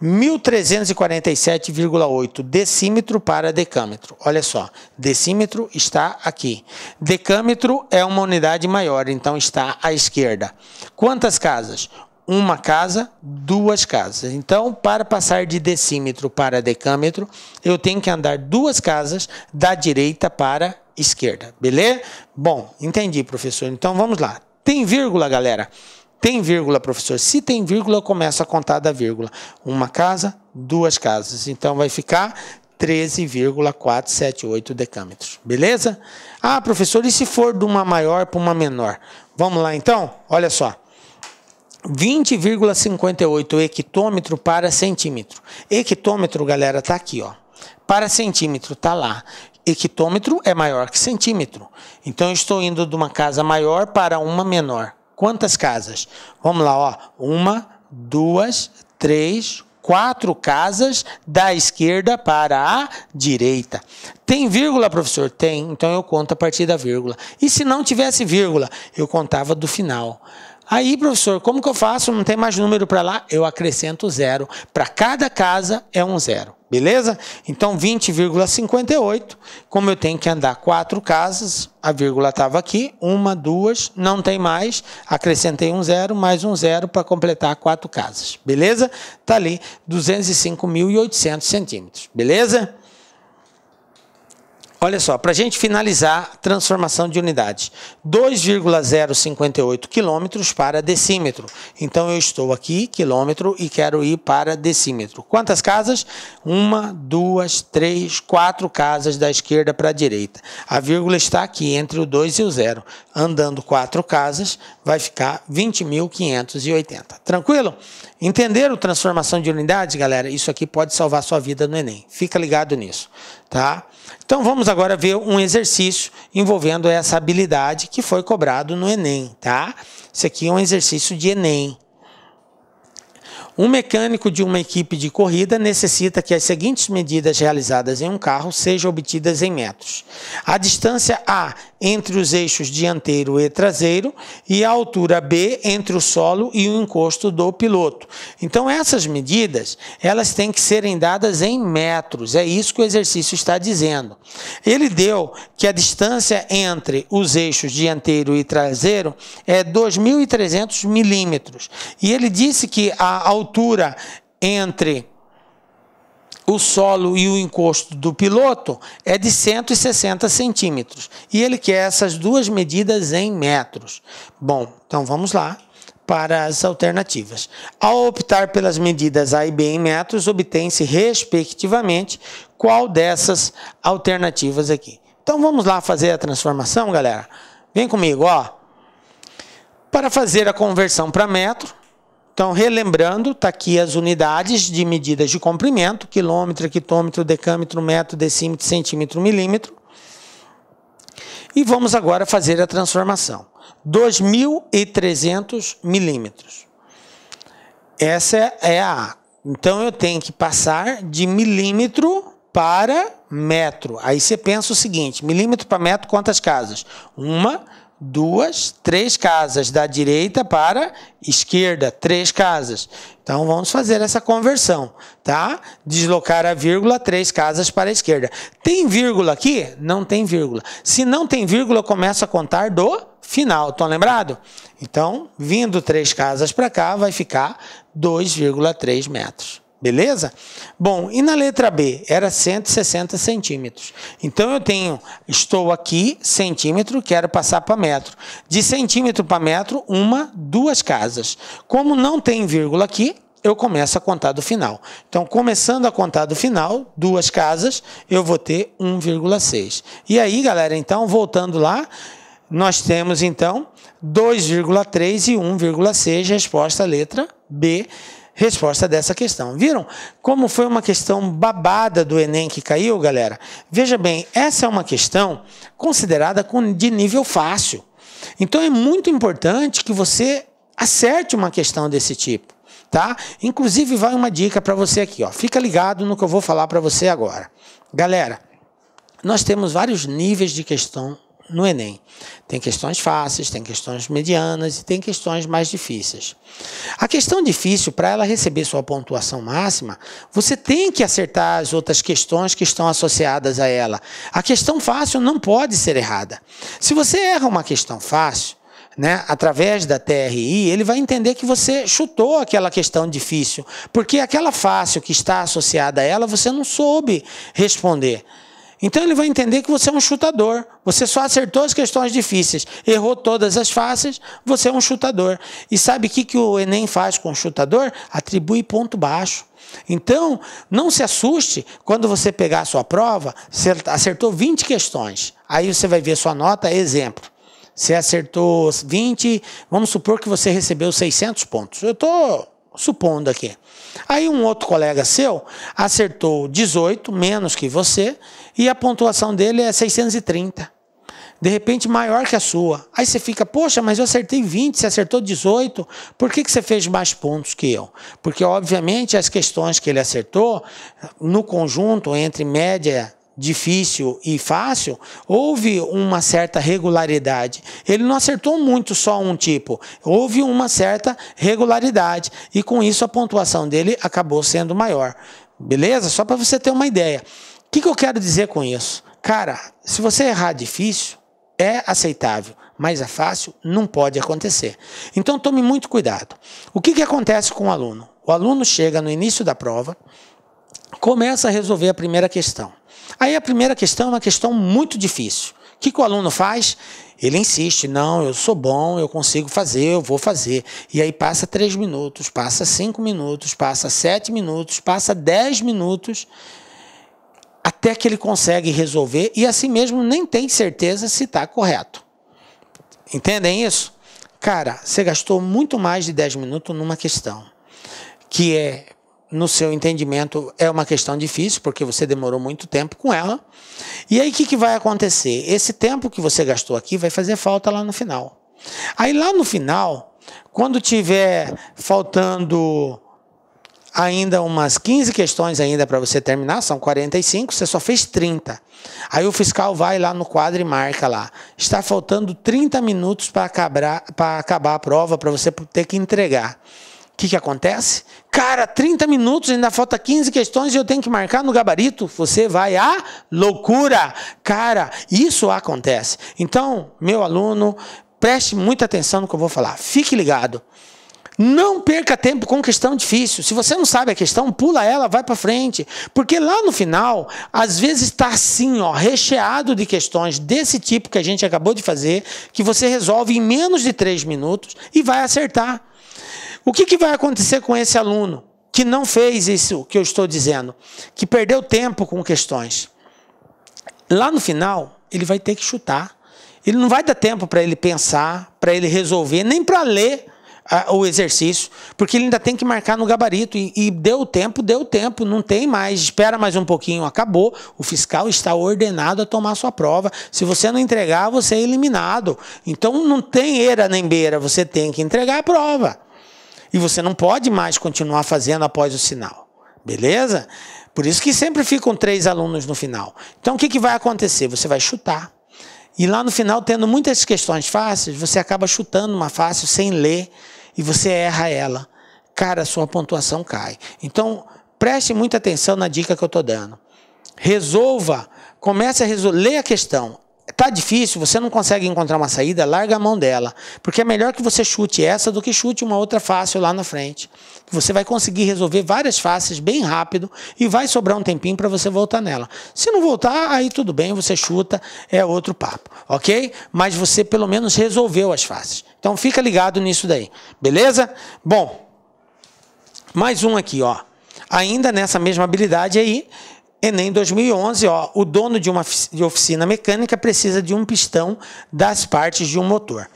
1347,8 decímetro para decâmetro. Olha só, decímetro está aqui. Decâmetro é uma unidade maior, então está à esquerda. Quantas casas? Uma casa, duas casas. Então, para passar de decímetro para decâmetro, eu tenho que andar duas casas da direita para esquerda. Beleza? Bom, entendi, professor. Então, vamos lá. Tem vírgula, galera? Tem vírgula, professor? Se tem vírgula, eu começo a contar da vírgula. Uma casa, duas casas. Então vai ficar 13,478 decâmetros. Beleza? Ah, professor, e se for de uma maior para uma menor? Vamos lá então? Olha só. 20,58 hectômetro para centímetro. Hectômetro, galera, está aqui, ó. Para centímetro, está lá. Hectômetro é maior que centímetro. Então, eu estou indo de uma casa maior para uma menor quantas casas? Vamos lá, ó. Uma, duas, três, quatro casas da esquerda para a direita. Tem vírgula, professor? Tem. Então eu conto a partir da vírgula. E se não tivesse vírgula, eu contava do final. Aí, professor, como que eu faço? Não tem mais número para lá? Eu acrescento zero. Para cada casa é um zero. Beleza? Então, 20,58. Como eu tenho que andar quatro casas, a vírgula estava aqui. Uma, duas, não tem mais. Acrescentei um zero, mais um zero para completar quatro casas. Beleza? Está ali 205.800 centímetros. Beleza? Olha só, para a gente finalizar, transformação de unidade. 2,058 quilômetros para decímetro. Então, eu estou aqui, quilômetro, e quero ir para decímetro. Quantas casas? Uma, duas, três, quatro casas da esquerda para a direita. A vírgula está aqui, entre o 2 e o 0. Andando quatro casas, vai ficar 20.580. Tranquilo? Entenderam transformação de unidade, galera? Isso aqui pode salvar sua vida no Enem. Fica ligado nisso, tá? Então vamos agora ver um exercício envolvendo essa habilidade que foi cobrado no Enem, tá? Isso aqui é um exercício de Enem. Um mecânico de uma equipe de corrida necessita que as seguintes medidas realizadas em um carro sejam obtidas em metros: a distância A entre os eixos dianteiro e traseiro e a altura B entre o solo e o encosto do piloto. Então essas medidas, elas têm que serem dadas em metros. É isso que o exercício está dizendo. Ele deu que a distância entre os eixos dianteiro e traseiro é 2.300 milímetros e ele disse que a altura altura entre o solo e o encosto do piloto é de 160 centímetros. E ele quer essas duas medidas em metros. Bom, então vamos lá para as alternativas. Ao optar pelas medidas A e B em metros, obtém-se, respectivamente, qual dessas alternativas aqui. Então vamos lá fazer a transformação, galera? Vem comigo, ó. Para fazer a conversão para metro, então, relembrando, está aqui as unidades de medidas de comprimento, quilômetro, quitômetro, decâmetro, metro, decímetro, centímetro, milímetro. E vamos agora fazer a transformação. 2.300 milímetros. Essa é a A. Então, eu tenho que passar de milímetro para metro. Aí você pensa o seguinte, milímetro para metro, quantas casas? Uma, duas, três casas, da direita para esquerda, três casas. Então vamos fazer essa conversão, tá? Deslocar a vírgula três casas para a esquerda. Tem vírgula aqui? Não tem vírgula. Se não tem vírgula, começa a contar do final, estão lembrado? Então, vindo três casas para cá, vai ficar 2,3 metros. Beleza? Bom, e na letra B era 160 centímetros. Então eu tenho, estou aqui, centímetro, quero passar para metro. De centímetro para metro, uma, duas casas. Como não tem vírgula aqui, eu começo a contar do final. Então, começando a contar do final, duas casas, eu vou ter 1,6. E aí, galera, então, voltando lá, nós temos então 2,3 e 1,6, resposta letra B resposta dessa questão. Viram como foi uma questão babada do Enem que caiu, galera? Veja bem, essa é uma questão considerada de nível fácil. Então é muito importante que você acerte uma questão desse tipo, tá? Inclusive vai uma dica para você aqui, ó. Fica ligado no que eu vou falar para você agora. Galera, nós temos vários níveis de questão no Enem. Tem questões fáceis, tem questões medianas e tem questões mais difíceis. A questão difícil, para ela receber sua pontuação máxima, você tem que acertar as outras questões que estão associadas a ela. A questão fácil não pode ser errada. Se você erra uma questão fácil, né, através da TRI, ele vai entender que você chutou aquela questão difícil, porque aquela fácil que está associada a ela, você não soube responder. Então ele vai entender que você é um chutador. Você só acertou as questões difíceis, errou todas as fáceis, você é um chutador. E sabe o que, que o Enem faz com o chutador? Atribui ponto baixo. Então, não se assuste quando você pegar a sua prova, acertou 20 questões. Aí você vai ver sua nota, exemplo. Você acertou 20, vamos supor que você recebeu 600 pontos. Eu estou supondo aqui. Aí um outro colega seu acertou 18, menos que você, e a pontuação dele é 630. De repente, maior que a sua. Aí você fica, poxa, mas eu acertei 20, você acertou 18, por que, que você fez mais pontos que eu? Porque, obviamente, as questões que ele acertou, no conjunto, entre média difícil e fácil, houve uma certa regularidade. Ele não acertou muito só um tipo, houve uma certa regularidade e com isso a pontuação dele acabou sendo maior. Beleza? Só para você ter uma ideia. O que, que eu quero dizer com isso? Cara, se você errar difícil, é aceitável, mas a é fácil não pode acontecer. Então tome muito cuidado. O que, que acontece com o aluno? O aluno chega no início da prova, começa a resolver a primeira questão. Aí a primeira questão é uma questão muito difícil. O que, que o aluno faz? Ele insiste, não, eu sou bom, eu consigo fazer, eu vou fazer. E aí passa três minutos, passa cinco minutos, passa sete minutos, passa dez minutos, até que ele consegue resolver e assim mesmo nem tem certeza se está correto. Entendem isso? Cara, você gastou muito mais de dez minutos numa questão, que é no seu entendimento, é uma questão difícil, porque você demorou muito tempo com ela. E aí, o que, que vai acontecer? Esse tempo que você gastou aqui vai fazer falta lá no final. Aí, lá no final, quando tiver faltando ainda umas 15 questões ainda para você terminar, são 45, você só fez 30. Aí o fiscal vai lá no quadro e marca lá. Está faltando 30 minutos para acabar, acabar a prova, para você ter que entregar. O que, que acontece? Cara, 30 minutos, ainda falta 15 questões e eu tenho que marcar no gabarito. Você vai à loucura. Cara, isso acontece. Então, meu aluno, preste muita atenção no que eu vou falar. Fique ligado. Não perca tempo com questão difícil. Se você não sabe a questão, pula ela, vai para frente. Porque lá no final, às vezes está assim, ó, recheado de questões desse tipo que a gente acabou de fazer, que você resolve em menos de três minutos e vai acertar. O que, que vai acontecer com esse aluno que não fez isso que eu estou dizendo, que perdeu tempo com questões? Lá no final, ele vai ter que chutar. Ele não vai dar tempo para ele pensar, para ele resolver, nem para ler o exercício, porque ele ainda tem que marcar no gabarito. E, e deu tempo, deu tempo, não tem mais. Espera mais um pouquinho, acabou. O fiscal está ordenado a tomar sua prova. Se você não entregar, você é eliminado. Então não tem eira nem beira, você tem que entregar a prova. E você não pode mais continuar fazendo após o sinal. Beleza? Por isso que sempre ficam três alunos no final. Então o que, que vai acontecer? Você vai chutar. E lá no final, tendo muitas questões fáceis, você acaba chutando uma fácil sem ler e você erra ela. Cara, a sua pontuação cai. Então, preste muita atenção na dica que eu estou dando. Resolva, comece a resolver, lê a questão, Tá difícil, você não consegue encontrar uma saída, larga a mão dela. Porque é melhor que você chute essa do que chute uma outra fácil lá na frente. Você vai conseguir resolver várias faces bem rápido e vai sobrar um tempinho para você voltar nela. Se não voltar, aí tudo bem, você chuta, é outro papo, ok? Mas você pelo menos resolveu as faces. Então fica ligado nisso daí, beleza? Bom, mais um aqui, ó. Ainda nessa mesma habilidade aí, Enem 2011, ó, o dono de uma oficina mecânica precisa de um pistão das partes de um motor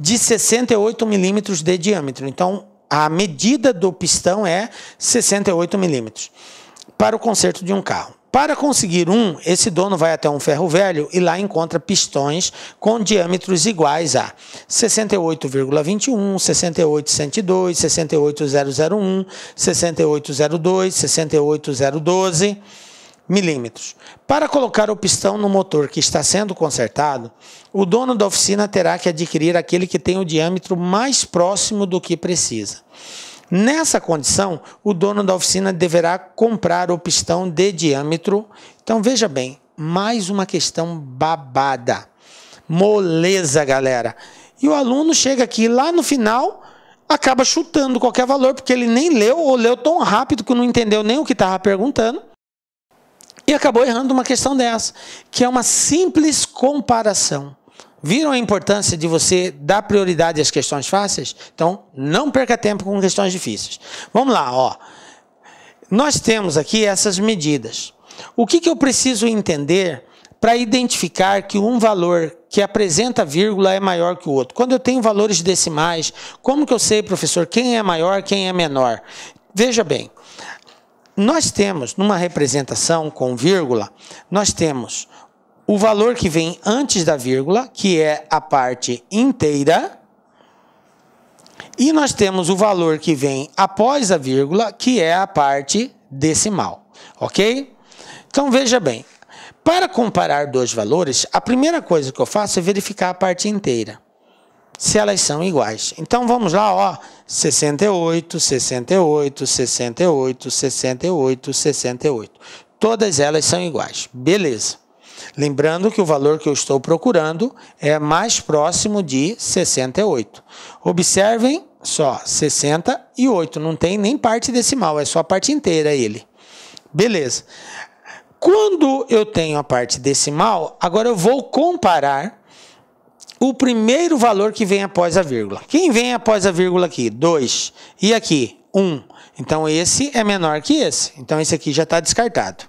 de 68 milímetros de diâmetro. Então, a medida do pistão é 68 milímetros para o conserto de um carro. Para conseguir um, esse dono vai até um ferro velho e lá encontra pistões com diâmetros iguais a 68,21, 68,102, 68,001, 68,02, 68,012 milímetros. Para colocar o pistão no motor que está sendo consertado, o dono da oficina terá que adquirir aquele que tem o diâmetro mais próximo do que precisa. Nessa condição, o dono da oficina deverá comprar o pistão de diâmetro. Então veja bem, mais uma questão babada. Moleza, galera. E o aluno chega aqui lá no final, acaba chutando qualquer valor, porque ele nem leu ou leu tão rápido que não entendeu nem o que estava perguntando e acabou errando uma questão dessa, que é uma simples comparação. Viram a importância de você dar prioridade às questões fáceis? Então, não perca tempo com questões difíceis. Vamos lá, ó. Nós temos aqui essas medidas. O que, que eu preciso entender para identificar que um valor que apresenta vírgula é maior que o outro? Quando eu tenho valores decimais, como que eu sei, professor, quem é maior, quem é menor? Veja bem, nós temos, numa representação com vírgula, nós temos o valor que vem antes da vírgula, que é a parte inteira, e nós temos o valor que vem após a vírgula, que é a parte decimal, ok? Então veja bem, para comparar dois valores, a primeira coisa que eu faço é verificar a parte inteira se elas são iguais. Então vamos lá, ó, 68, 68, 68, 68, 68. Todas elas são iguais. Beleza. Lembrando que o valor que eu estou procurando é mais próximo de 68. Observem só, 68, não tem nem parte decimal, é só a parte inteira ele. Beleza. Quando eu tenho a parte decimal, agora eu vou comparar o primeiro valor que vem após a vírgula. Quem vem após a vírgula aqui? 2. E aqui? 1. Um. Então, esse é menor que esse. Então, esse aqui já está descartado.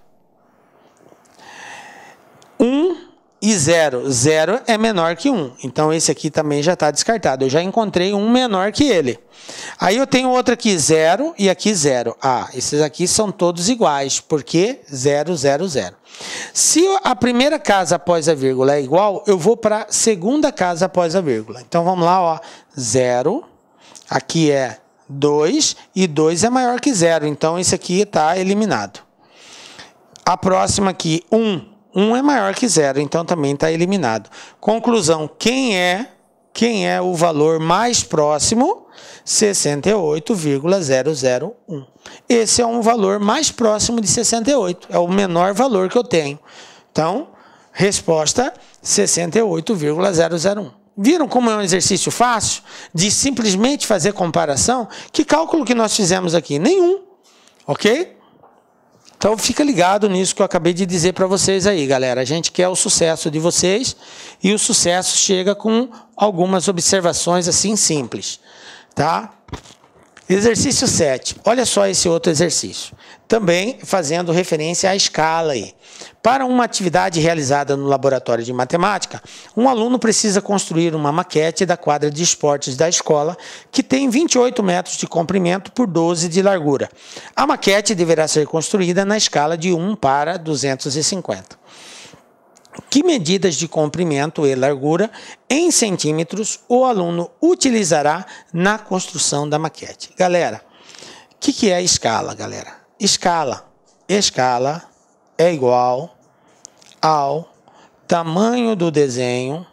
1 um e 0. 0 é menor que 1. Um. Então esse aqui também já está descartado. Eu já encontrei um menor que ele. Aí eu tenho outro aqui, 0 e aqui 0. Ah, esses aqui são todos iguais, porque 0, 0, 0. Se a primeira casa após a vírgula é igual, eu vou para a segunda casa após a vírgula. Então vamos lá, 0, aqui é 2 e 2 é maior que 0. Então esse aqui está eliminado. A próxima aqui, 1. Um 1 é maior que zero, então também está eliminado. Conclusão: quem é quem é o valor mais próximo? 68,001. Esse é um valor mais próximo de 68, é o menor valor que eu tenho. Então, resposta 68,001. Viram como é um exercício fácil de simplesmente fazer comparação? Que cálculo que nós fizemos aqui? Nenhum, ok? Então fica ligado nisso que eu acabei de dizer para vocês aí, galera. A gente quer o sucesso de vocês e o sucesso chega com algumas observações assim simples, tá? Exercício 7. Olha só esse outro exercício. Também fazendo referência à escala aí. Para uma atividade realizada no laboratório de matemática, um aluno precisa construir uma maquete da quadra de esportes da escola, que tem 28 metros de comprimento por 12 de largura. A maquete deverá ser construída na escala de 1 para 250 que medidas de comprimento e largura em centímetros o aluno utilizará na construção da maquete. Galera, o que, que é escala, galera? Escala. Escala é igual ao tamanho do desenho,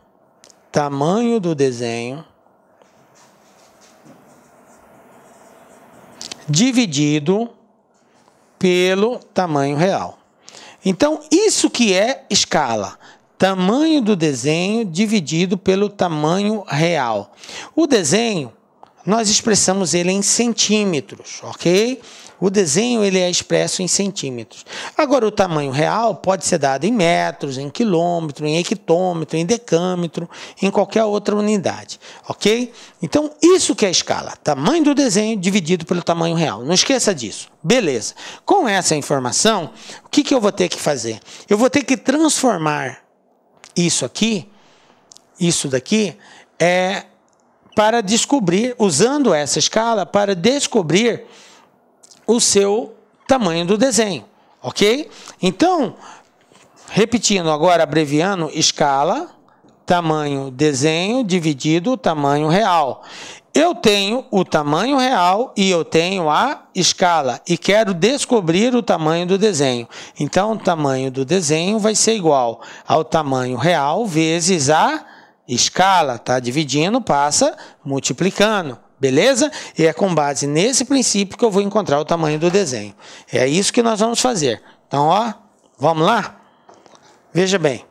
tamanho do desenho, dividido pelo tamanho real. Então, isso que é escala. Tamanho do desenho dividido pelo tamanho real. O desenho, nós expressamos ele em centímetros, ok? O desenho ele é expresso em centímetros. Agora, o tamanho real pode ser dado em metros, em quilômetro, em hectômetro, em decâmetro, em qualquer outra unidade, ok? Então, isso que é a escala, tamanho do desenho dividido pelo tamanho real. Não esqueça disso. Beleza. Com essa informação, o que, que eu vou ter que fazer? Eu vou ter que transformar isso aqui, isso daqui, é para descobrir, usando essa escala, para descobrir o seu tamanho do desenho, ok? Então, repetindo agora, abreviando, escala, tamanho desenho dividido tamanho real. Eu tenho o tamanho real e eu tenho a escala e quero descobrir o tamanho do desenho. Então, o tamanho do desenho vai ser igual ao tamanho real vezes a escala, tá? Dividindo, passa multiplicando. Beleza? E é com base nesse princípio que eu vou encontrar o tamanho do desenho. É isso que nós vamos fazer. Então, ó, vamos lá? Veja bem.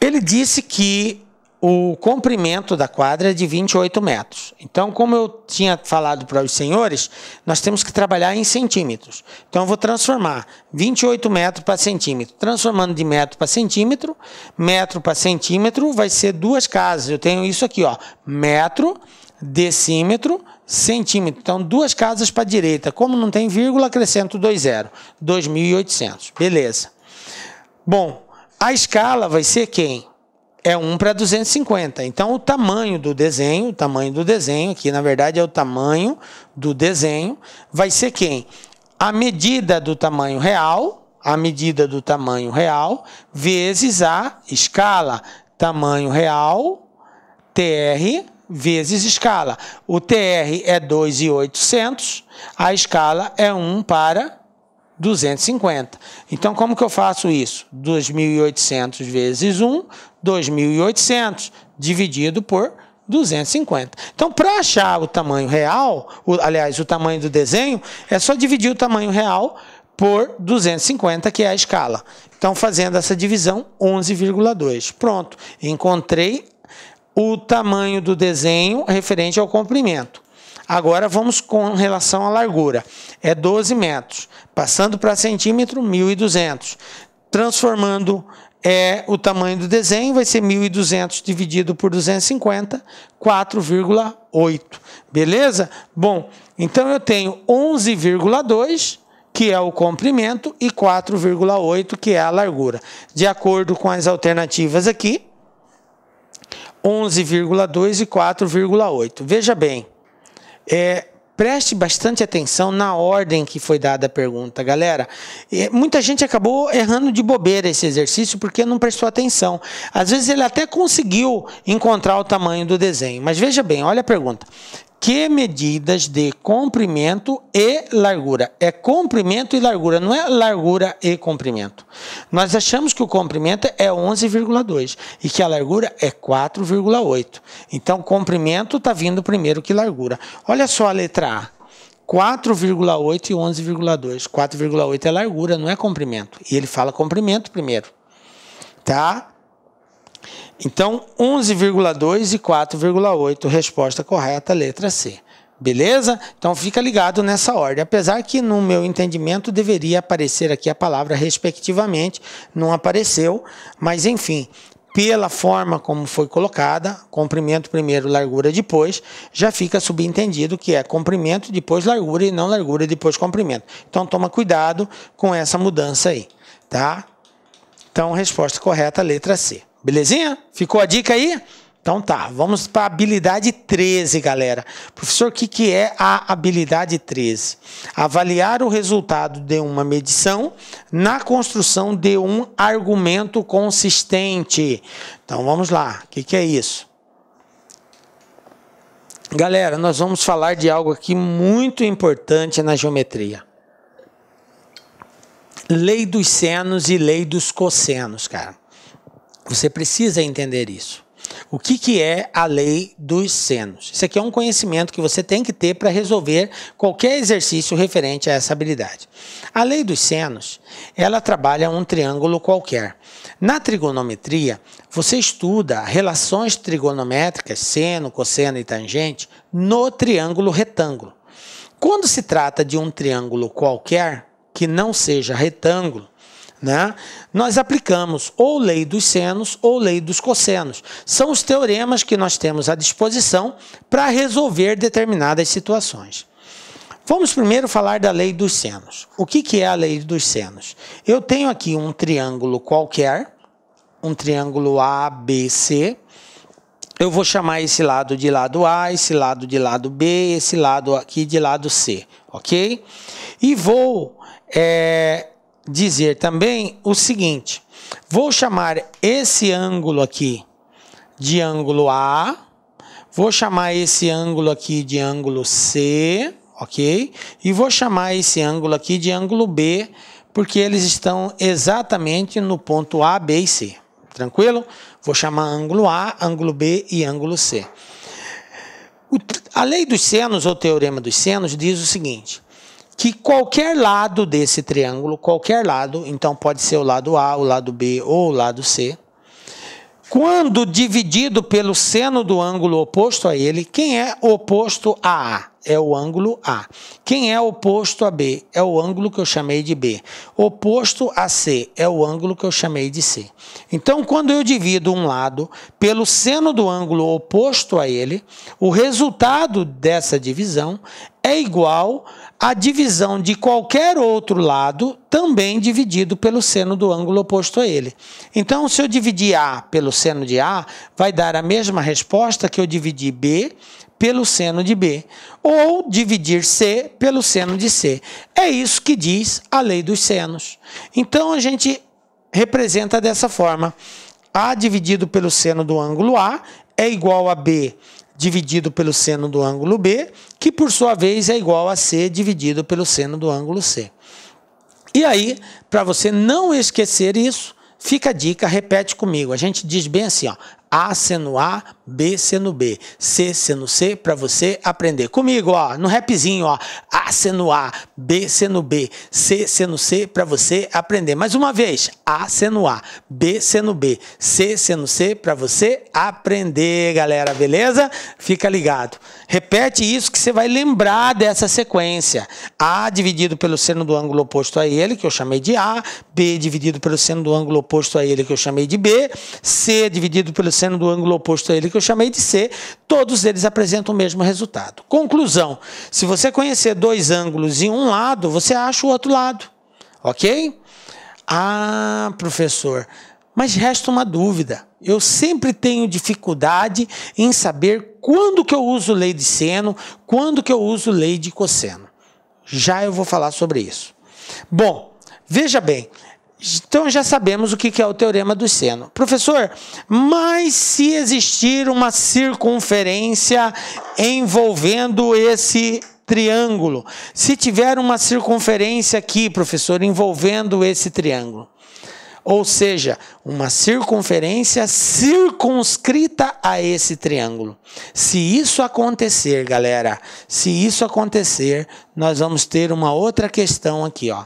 Ele disse que o comprimento da quadra é de 28 metros. Então, como eu tinha falado para os senhores, nós temos que trabalhar em centímetros. Então, eu vou transformar 28 metros para centímetro. Transformando de metro para centímetro, metro para centímetro vai ser duas casas. Eu tenho isso aqui, ó, metro, decímetro, centímetro. Então, duas casas para a direita. Como não tem vírgula, acrescento 20, zero. 2.800. Beleza. Bom, a escala vai ser quem? é 1 para 250. Então, o tamanho do desenho, o tamanho do desenho, aqui na verdade é o tamanho do desenho, vai ser quem? A medida do tamanho real, a medida do tamanho real, vezes a escala. Tamanho real, TR, vezes escala. O TR é 2,800, a escala é 1 para 250. Então, como que eu faço isso? 2.800 vezes 1, 2.800 dividido por 250. Então, para achar o tamanho real, o, aliás, o tamanho do desenho, é só dividir o tamanho real por 250, que é a escala. Então, fazendo essa divisão, 11,2. Pronto, encontrei o tamanho do desenho referente ao comprimento. Agora vamos com relação à largura. É 12 metros. Passando para centímetro, 1.200. Transformando é o tamanho do desenho vai ser 1.200 dividido por 250, 4,8. Beleza? Bom, então eu tenho 11,2, que é o comprimento, e 4,8, que é a largura. De acordo com as alternativas aqui, 11,2 e 4,8. Veja bem, é, preste bastante atenção na ordem que foi dada a pergunta, galera. Muita gente acabou errando de bobeira esse exercício porque não prestou atenção. Às vezes ele até conseguiu encontrar o tamanho do desenho, mas veja bem, olha a pergunta que medidas de comprimento e largura. É comprimento e largura, não é largura e comprimento. Nós achamos que o comprimento é 11,2 e que a largura é 4,8. Então, comprimento está vindo primeiro que largura. Olha só a letra A. 4,8 e 11,2. 4,8 é largura, não é comprimento. E ele fala comprimento primeiro. Tá? Então, 11,2 e 4,8, resposta correta, letra C. Beleza? Então fica ligado nessa ordem. Apesar que no meu entendimento deveria aparecer aqui a palavra respectivamente, não apareceu, mas enfim, pela forma como foi colocada, comprimento primeiro, largura depois, já fica subentendido que é comprimento, depois largura e não largura, depois comprimento. Então toma cuidado com essa mudança aí, tá? Então resposta correta, letra C. Belezinha? Ficou a dica aí? Então tá, vamos para a habilidade 13, galera. Professor, o que, que é a habilidade 13? Avaliar o resultado de uma medição na construção de um argumento consistente. Então vamos lá, o que, que é isso? Galera, nós vamos falar de algo aqui muito importante na geometria. Lei dos senos e lei dos cossenos, cara. Você precisa entender isso. O que, que é a lei dos senos? Isso aqui é um conhecimento que você tem que ter para resolver qualquer exercício referente a essa habilidade. A lei dos senos, ela trabalha um triângulo qualquer. Na trigonometria, você estuda relações trigonométricas, seno, cosseno e tangente, no triângulo retângulo. Quando se trata de um triângulo qualquer, que não seja retângulo, né, nós aplicamos ou lei dos senos ou lei dos cossenos. São os teoremas que nós temos à disposição para resolver determinadas situações. Vamos primeiro falar da lei dos senos. O que, que é a lei dos senos? Eu tenho aqui um triângulo qualquer, um triângulo ABC. Eu vou chamar esse lado de lado A, esse lado de lado B, esse lado aqui de lado C, ok? E vou é, dizer também o seguinte: vou chamar esse ângulo aqui de ângulo A, vou chamar esse ângulo aqui de ângulo C, ok? E vou chamar esse ângulo aqui de ângulo B, porque eles estão exatamente no ponto A, B e C. Tranquilo? Vou chamar ângulo A, ângulo B e ângulo C. A lei dos senos, ou teorema dos senos, diz o seguinte: que qualquer lado desse triângulo, qualquer lado, então pode ser o lado A, o lado B ou o lado C, quando dividido pelo seno do ângulo oposto a ele, quem é oposto a A? É o ângulo A. Quem é oposto a B? É o ângulo que eu chamei de B. Oposto a C é o ângulo que eu chamei de C. Então, quando eu divido um lado pelo seno do ângulo oposto a ele, o resultado dessa divisão é igual a a divisão de qualquer outro lado também dividido pelo seno do ângulo oposto a ele. Então, se eu dividir A pelo seno de A, vai dar a mesma resposta que eu dividir B pelo seno de B, ou dividir C pelo seno de C. É isso que diz a lei dos senos. Então, a gente representa dessa forma. A dividido pelo seno do ângulo A é igual a B dividido pelo seno do ângulo B, que por sua vez é igual a C dividido pelo seno do ângulo C. E aí, para você não esquecer isso, fica a dica, repete comigo. A gente diz bem assim, ó: a seno A, B seno B, C seno C, para você aprender. Comigo, ó, no rapzinho, ó, A seno A, B seno B, C seno C, para você aprender. Mais uma vez, A seno A, B seno B, C seno C, para você aprender, galera, beleza? Fica ligado. Repete isso que você vai lembrar dessa sequência. A dividido pelo seno do ângulo oposto a ele, que eu chamei de A. B dividido pelo seno do ângulo oposto a ele, que eu chamei de B. C dividido pelo seno do ângulo oposto a ele, que eu chamei de C. Todos eles apresentam o mesmo resultado. Conclusão: se você conhecer dois ângulos em um lado, você acha o outro lado. Ok? Ah, professor, mas resta uma dúvida. Eu sempre tenho dificuldade em saber quando que eu uso lei de seno, quando que eu uso lei de cosseno. Já eu vou falar sobre isso. Bom, veja bem, então já sabemos o que é o teorema do seno. Professor, mas se existir uma circunferência envolvendo esse triângulo, se tiver uma circunferência aqui, professor, envolvendo esse triângulo, ou seja, uma circunferência circunscrita a esse triângulo. Se isso acontecer, galera, se isso acontecer, nós vamos ter uma outra questão aqui, ó.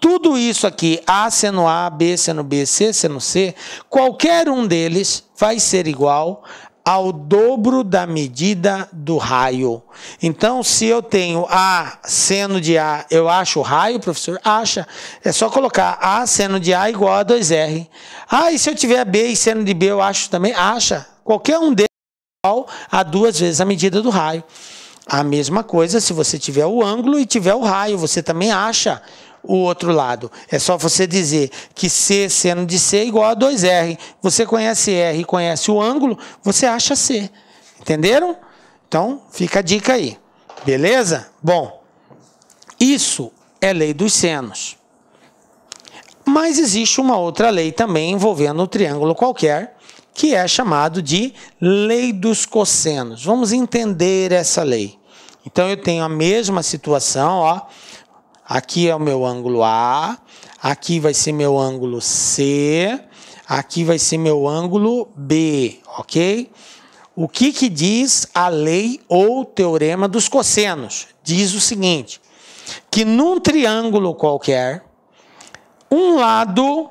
Tudo isso aqui, A sendo A, B sendo B, C sendo C, qualquer um deles vai ser igual ao dobro da medida do raio. Então, se eu tenho A seno de A, eu acho o raio, professor? Acha. É só colocar A seno de A igual a 2R. Ah, e se eu tiver B e seno de B, eu acho também? Acha. Qualquer um deles é igual a duas vezes a medida do raio. A mesma coisa se você tiver o ângulo e tiver o raio, você também acha o outro lado. É só você dizer que C seno de C é igual a 2R. Você conhece R e conhece o ângulo, você acha C. Entenderam? Então, fica a dica aí. Beleza? Bom, isso é lei dos senos. Mas existe uma outra lei também envolvendo o um triângulo qualquer, que é chamado de lei dos cossenos. Vamos entender essa lei. Então eu tenho a mesma situação, ó. Aqui é o meu ângulo A, aqui vai ser meu ângulo C, aqui vai ser meu ângulo B, ok? O que, que diz a lei ou teorema dos cossenos? Diz o seguinte: que num triângulo qualquer, um lado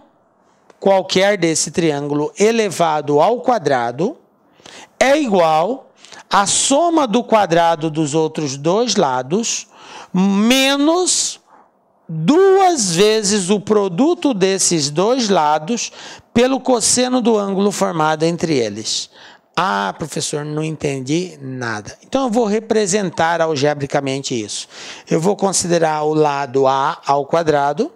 qualquer desse triângulo elevado ao quadrado é igual à soma do quadrado dos outros dois lados menos duas vezes o produto desses dois lados pelo cosseno do ângulo formado entre eles. Ah, professor, não entendi nada. Então eu vou representar algebricamente isso. Eu vou considerar o lado A ao quadrado.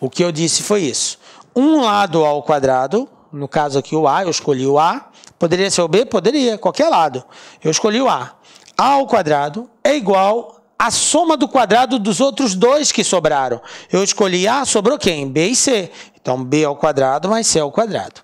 O que eu disse foi isso. Um lado ao quadrado, no caso aqui o A, eu escolhi o A. Poderia ser o B? Poderia, qualquer lado. Eu escolhi o A. A ao quadrado é igual a soma do quadrado dos outros dois que sobraram. Eu escolhi A, sobrou quem? B e C. Então, B ao quadrado mais C ao quadrado.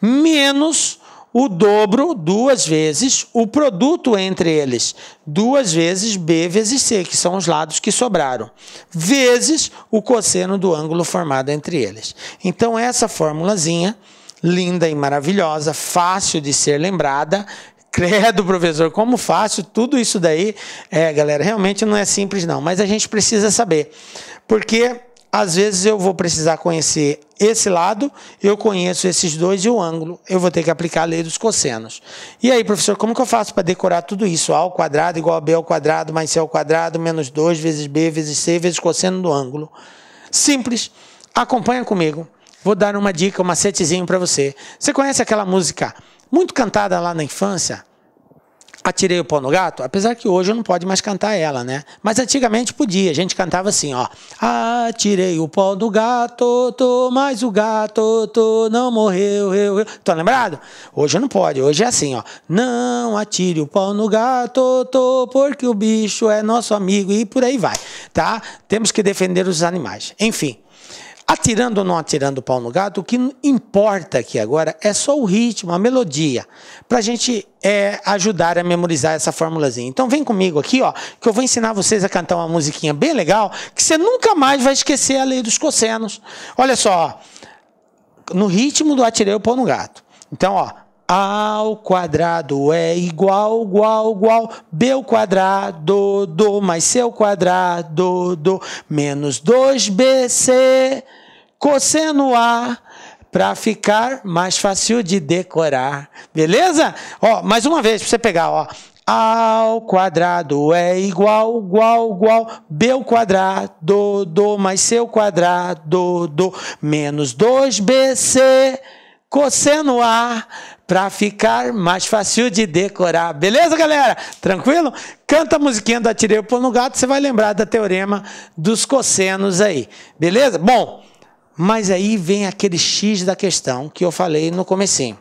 Menos o dobro duas vezes o produto entre eles, duas vezes B vezes C, que são os lados que sobraram, vezes o cosseno do ângulo formado entre eles. Então, essa formulazinha, linda e maravilhosa, fácil de ser lembrada, Credo, professor, como faço? tudo isso daí. É, galera, realmente não é simples, não. Mas a gente precisa saber. Porque às vezes eu vou precisar conhecer esse lado, eu conheço esses dois e o ângulo. Eu vou ter que aplicar a lei dos cossenos. E aí, professor, como que eu faço para decorar tudo isso? A ao quadrado igual a b ao quadrado mais c ao quadrado menos 2 vezes b vezes c vezes cosseno do ângulo. Simples. Acompanha comigo. Vou dar uma dica, um macetezinho para você. Você conhece aquela música muito cantada lá na infância. Atirei o pau no gato, apesar que hoje não pode mais cantar ela, né? Mas antigamente podia, a gente cantava assim, ó. Atirei o pau do gato, tô, mas o gato, tô, não morreu, eu, eu. Tô tá lembrado? Hoje não pode, hoje é assim, ó. Não atire o pau no gato, tô, porque o bicho é nosso amigo e por aí vai, tá? Temos que defender os animais. Enfim, Atirando ou não atirando o pau no gato, o que importa aqui agora é só o ritmo, a melodia, para a gente é, ajudar a memorizar essa formulazinha. Então vem comigo aqui, ó, que eu vou ensinar vocês a cantar uma musiquinha bem legal, que você nunca mais vai esquecer a lei dos cossenos. Olha só, no ritmo do atirei o pau no gato. Então, ó, ao quadrado é igual, igual, igual, B ao quadrado do mais C ao quadrado do menos 2BC cosseno A para ficar mais fácil de decorar. Beleza? Ó, mais uma vez para você pegar, ó. ao quadrado é igual, igual, igual, b ao quadrado do mais c ao quadrado do menos 2bc cosseno A para ficar mais fácil de decorar. Beleza, galera? Tranquilo? Canta a musiquinha do Atirei o Pão no Gato, você vai lembrar da teorema dos cossenos aí. Beleza? Bom, mas aí vem aquele X da questão que eu falei no comecinho.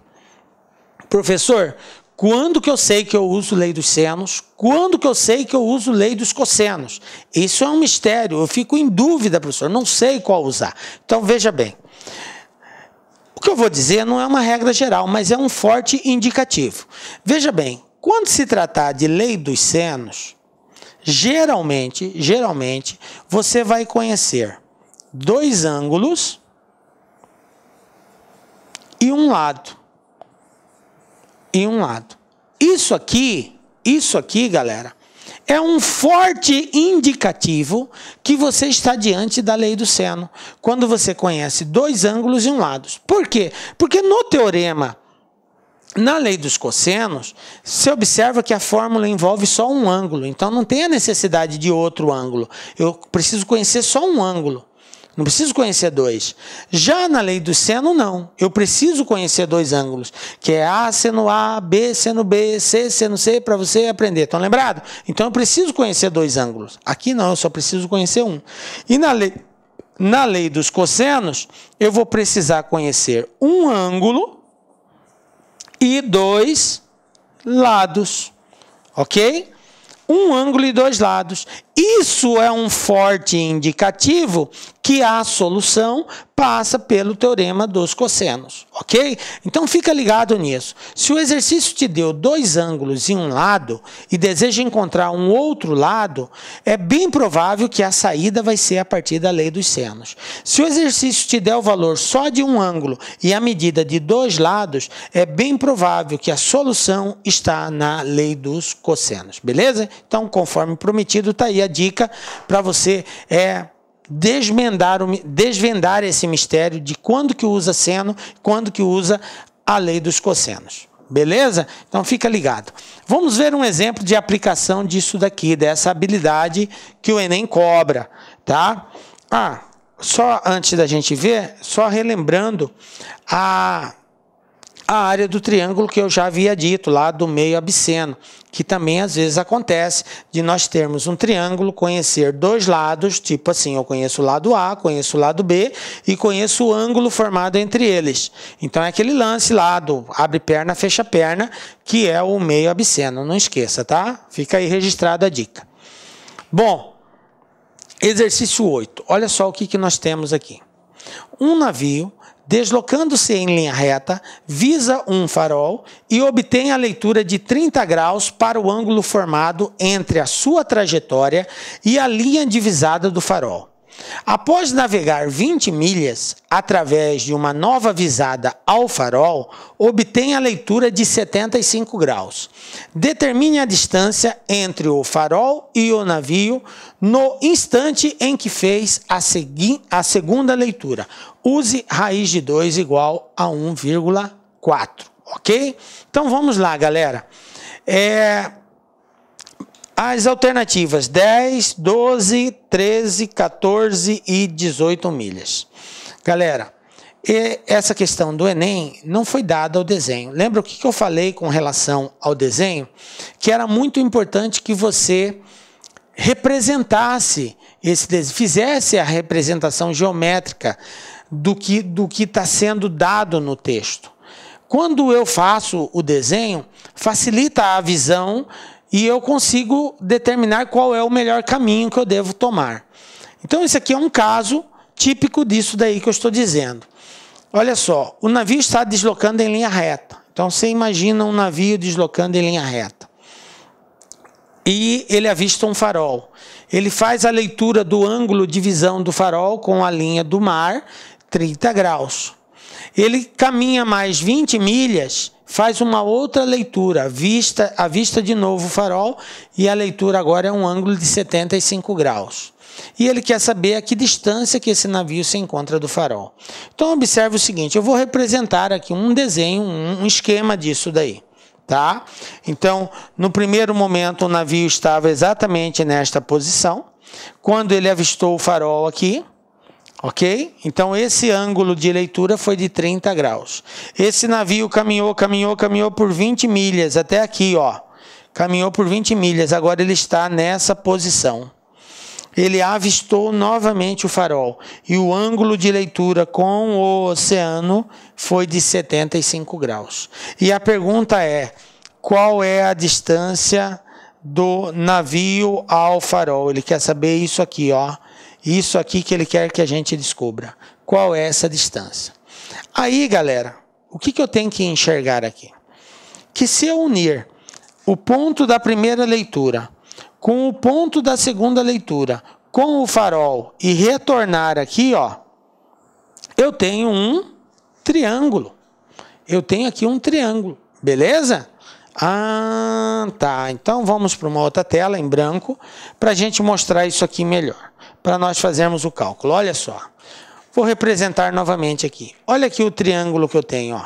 Professor, quando que eu sei que eu uso lei dos senos? Quando que eu sei que eu uso lei dos cossenos? Isso é um mistério, eu fico em dúvida, professor, não sei qual usar. Então veja bem. O que eu vou dizer não é uma regra geral, mas é um forte indicativo. Veja bem, quando se tratar de lei dos senos, geralmente, geralmente, você vai conhecer dois ângulos e um lado. E um lado. Isso aqui, isso aqui, galera, é um forte indicativo que você está diante da lei do seno, quando você conhece dois ângulos e um lado. Por quê? Porque no teorema, na lei dos cossenos, se observa que a fórmula envolve só um ângulo, então não tem a necessidade de outro ângulo. Eu preciso conhecer só um ângulo. Não preciso conhecer dois. Já na lei do seno, não. Eu preciso conhecer dois ângulos, que é A seno A, B seno B, C seno C, para você aprender. Estão lembrados? Então eu preciso conhecer dois ângulos. Aqui não, eu só preciso conhecer um. E na lei, na lei dos cossenos, eu vou precisar conhecer um ângulo e dois lados. Ok? Um ângulo e dois lados. Isso é um forte indicativo que a solução passa pelo teorema dos cossenos, ok? Então fica ligado nisso. Se o exercício te deu dois ângulos em um lado e deseja encontrar um outro lado, é bem provável que a saída vai ser a partir da lei dos senos. Se o exercício te der o valor só de um ângulo e a medida de dois lados, é bem provável que a solução está na lei dos cossenos, beleza? Então, conforme prometido, está aí a dica para você é desvendar, desvendar esse mistério de quando que usa seno, quando que usa a lei dos cossenos. Beleza? Então fica ligado. Vamos ver um exemplo de aplicação disso daqui, dessa habilidade que o Enem cobra, tá? Ah, só antes da gente ver, só relembrando a, a área do triângulo que eu já havia dito, lá do meio absceno que também às vezes acontece de nós termos um triângulo, conhecer dois lados, tipo assim, eu conheço o lado A, conheço o lado B e conheço o ângulo formado entre eles. Então é aquele lance lado, abre perna, fecha perna, que é o meio absceno, não esqueça, tá? Fica aí registrada a dica. Bom, exercício 8. Olha só o que, que nós temos aqui. Um navio deslocando-se em linha reta, visa um farol e obtém a leitura de 30 graus para o ângulo formado entre a sua trajetória e a linha divisada do farol. Após navegar 20 milhas através de uma nova visada ao farol, obtém a leitura de 75 graus. Determine a distância entre o farol e o navio no instante em que fez a, segui a segunda leitura. Use raiz de 2 igual a 1,4, ok? Então vamos lá, galera. É, as alternativas 10, 12, 13, 14 e 18 milhas. Galera, essa questão do Enem não foi dada ao desenho. Lembra o que eu falei com relação ao desenho? Que era muito importante que você representasse esse desenho, fizesse a representação geométrica do que do que está sendo dado no texto. Quando eu faço o desenho, facilita a visão e eu consigo determinar qual é o melhor caminho que eu devo tomar. Então, esse aqui é um caso típico disso daí que eu estou dizendo. Olha só, o navio está deslocando em linha reta. Então, você imagina um navio deslocando em linha reta. E ele avista um farol. Ele faz a leitura do ângulo de visão do farol com a linha do mar, 30 graus. Ele caminha mais 20 milhas faz uma outra leitura, vista, avista de novo o farol e a leitura agora é um ângulo de 75 graus. E ele quer saber a que distância que esse navio se encontra do farol. Então observe o seguinte, eu vou representar aqui um desenho, um esquema disso daí. Tá? Então, no primeiro momento o navio estava exatamente nesta posição. Quando ele avistou o farol aqui, Ok? Então esse ângulo de leitura foi de 30 graus. Esse navio caminhou, caminhou, caminhou por 20 milhas até aqui, ó. Caminhou por 20 milhas, agora ele está nessa posição. Ele avistou novamente o farol e o ângulo de leitura com o oceano foi de 75 graus. E a pergunta é: qual é a distância do navio ao farol? Ele quer saber isso aqui, ó isso aqui que ele quer que a gente descubra. Qual é essa distância? Aí, galera, o que, que eu tenho que enxergar aqui? Que se eu unir o ponto da primeira leitura com o ponto da segunda leitura, com o farol e retornar aqui, ó, eu tenho um triângulo. Eu tenho aqui um triângulo, beleza? Ah, tá. Então vamos para uma outra tela em branco para a gente mostrar isso aqui melhor, para nós fazermos o cálculo. Olha só, vou representar novamente aqui. Olha aqui o triângulo que eu tenho. Ó.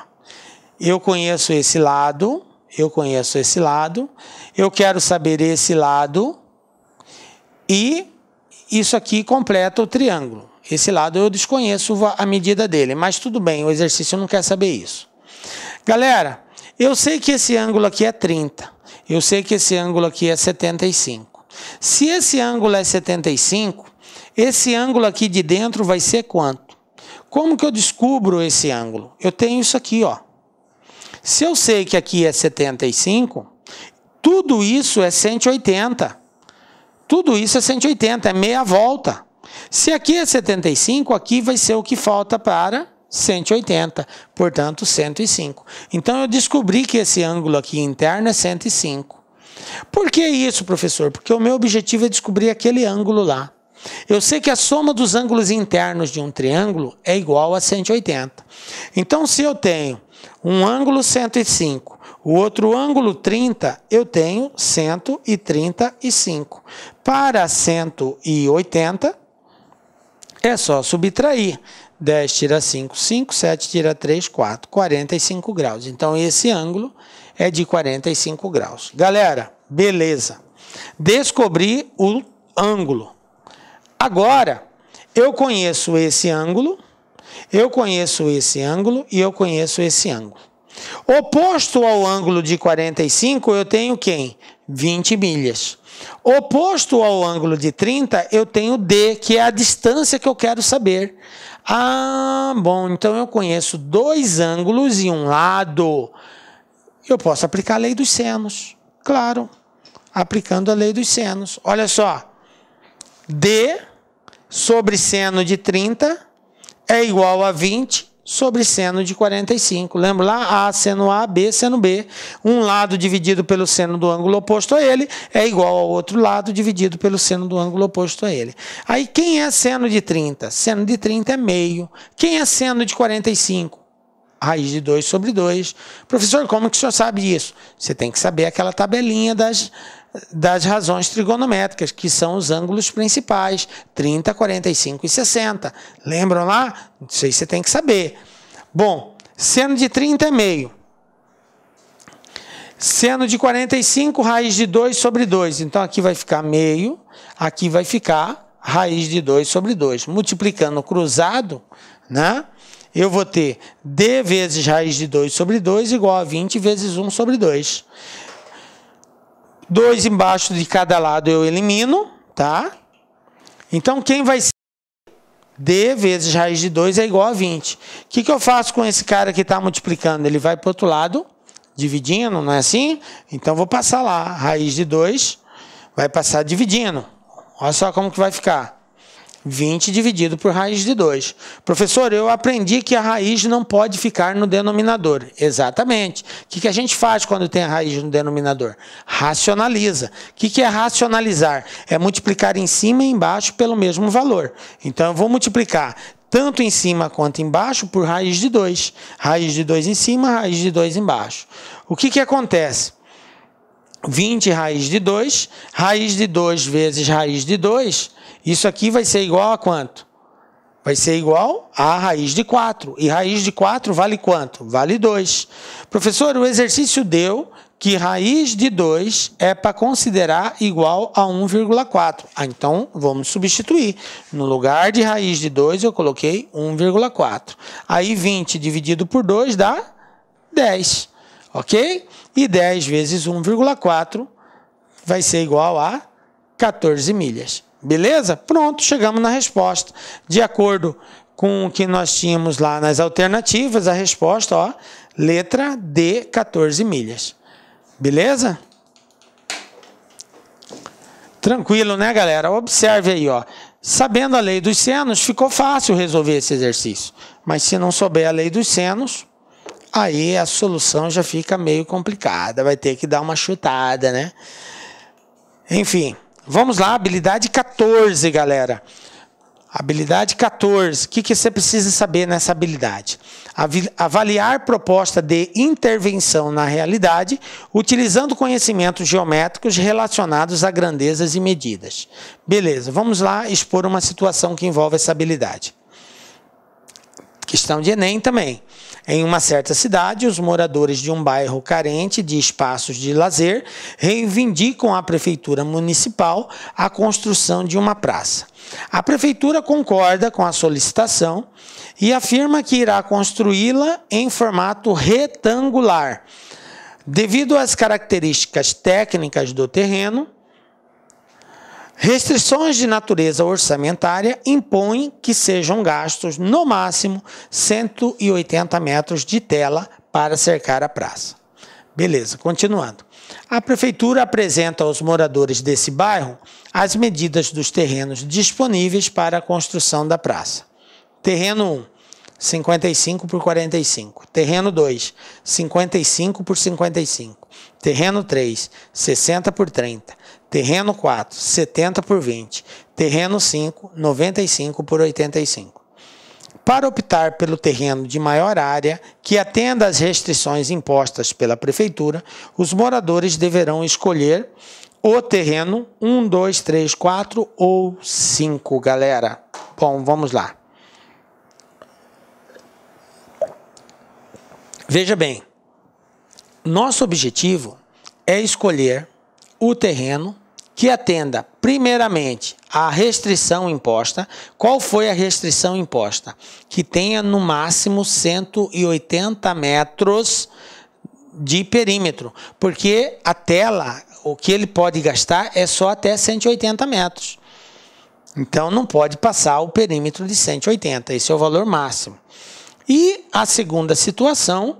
Eu conheço esse lado, eu conheço esse lado, eu quero saber esse lado e isso aqui completa o triângulo. Esse lado eu desconheço a medida dele, mas tudo bem, o exercício não quer saber isso. Galera, eu sei que esse ângulo aqui é 30. Eu sei que esse ângulo aqui é 75. Se esse ângulo é 75, esse ângulo aqui de dentro vai ser quanto? Como que eu descubro esse ângulo? Eu tenho isso aqui, ó. Se eu sei que aqui é 75, tudo isso é 180. Tudo isso é 180, é meia volta. Se aqui é 75, aqui vai ser o que falta para 180, portanto 105. Então eu descobri que esse ângulo aqui interno é 105. Por que isso, professor? Porque o meu objetivo é descobrir aquele ângulo lá. Eu sei que a soma dos ângulos internos de um triângulo é igual a 180. Então, se eu tenho um ângulo 105, o outro ângulo 30, eu tenho 135. Para 180, é só subtrair. 10 tira 5, 5, 7 tira 3, 4, 45 graus. Então, esse ângulo é de 45 graus. Galera, beleza. Descobri o ângulo. Agora, eu conheço esse ângulo, eu conheço esse ângulo e eu conheço esse ângulo. Oposto ao ângulo de 45, eu tenho quem? 20 milhas. Oposto ao ângulo de 30, eu tenho D, que é a distância que eu quero saber. Ah, bom, então eu conheço dois ângulos e um lado. Eu posso aplicar a lei dos senos. Claro, aplicando a lei dos senos. Olha só. D sobre seno de 30 é igual a 20 sobre seno de 45. Lembra lá? A seno A, B seno B. Um lado dividido pelo seno do ângulo oposto a ele é igual ao outro lado dividido pelo seno do ângulo oposto a ele. Aí quem é seno de 30? Seno de 30 é meio. Quem é seno de 45? raiz de 2 sobre 2. Professor, como que o senhor sabe isso? Você tem que saber aquela tabelinha das, das razões trigonométricas, que são os ângulos principais, 30, 45 e 60. Lembram lá? Isso aí você tem que saber. Bom, seno de 30 é meio. Seno de 45, raiz de 2 sobre 2. Então, aqui vai ficar meio, aqui vai ficar raiz de 2 sobre 2. Multiplicando cruzado, né? eu vou ter d vezes raiz de 2 sobre 2 igual a 20 vezes 1 sobre 2. 2 embaixo de cada lado eu elimino, tá? Então, quem vai ser d vezes raiz de 2 é igual a 20. O que, que eu faço com esse cara que está multiplicando? Ele vai para o outro lado, dividindo, não é assim? Então, vou passar lá, raiz de 2 vai passar dividindo. Olha só como que vai ficar. 20 dividido por raiz de 2. Professor, eu aprendi que a raiz não pode ficar no denominador. Exatamente. O que, que a gente faz quando tem a raiz no denominador? Racionaliza. O que, que é racionalizar? É multiplicar em cima e embaixo pelo mesmo valor. Então, eu vou multiplicar tanto em cima quanto embaixo por raiz de 2. Raiz de 2 em cima, raiz de 2 embaixo. O que, que acontece? 20 raiz de 2, raiz de 2 vezes raiz de 2 isso aqui vai ser igual a quanto? Vai ser igual a raiz de 4. E raiz de 4 vale quanto? Vale 2. Professor, o exercício deu que raiz de 2 é para considerar igual a 1,4. Ah, então, vamos substituir. No lugar de raiz de 2, eu coloquei 1,4. Aí, 20 dividido por 2 dá 10, ok? E 10 vezes 1,4 vai ser igual a 14 milhas. Beleza? Pronto, chegamos na resposta. De acordo com o que nós tínhamos lá nas alternativas, a resposta, ó, letra D, 14 milhas. Beleza? Tranquilo, né, galera? Observe aí, ó. Sabendo a lei dos senos, ficou fácil resolver esse exercício. Mas se não souber a lei dos senos, aí a solução já fica meio complicada. Vai ter que dar uma chutada, né? Enfim. Vamos lá, habilidade 14, galera. Habilidade 14. O que, que você precisa saber nessa habilidade? Avaliar proposta de intervenção na realidade, utilizando conhecimentos geométricos relacionados a grandezas e medidas. Beleza, vamos lá expor uma situação que envolve essa habilidade. Questão de Enem também. Em uma certa cidade, os moradores de um bairro carente de espaços de lazer reivindicam à prefeitura municipal a construção de uma praça. A prefeitura concorda com a solicitação e afirma que irá construí-la em formato retangular. Devido às características técnicas do terreno, Restrições de natureza orçamentária impõem que sejam gastos, no máximo, 180 metros de tela para cercar a praça. Beleza, continuando. A prefeitura apresenta aos moradores desse bairro as medidas dos terrenos disponíveis para a construção da praça. Terreno 1. 55 por 45. Terreno 2, 55 por 55. Terreno 3, 60 por 30. Terreno 4, 70 por 20. Terreno 5, 95 por 85. Para optar pelo terreno de maior área que atenda às restrições impostas pela Prefeitura, os moradores deverão escolher o terreno 1, 2, 3, 4 ou 5, galera. Bom, vamos lá. Veja bem, nosso objetivo é escolher o terreno que atenda, primeiramente, à restrição imposta. Qual foi a restrição imposta? Que tenha no máximo 180 metros de perímetro, porque a tela, o que ele pode gastar é só até 180 metros. Então não pode passar o perímetro de 180, esse é o valor máximo. E a segunda situação,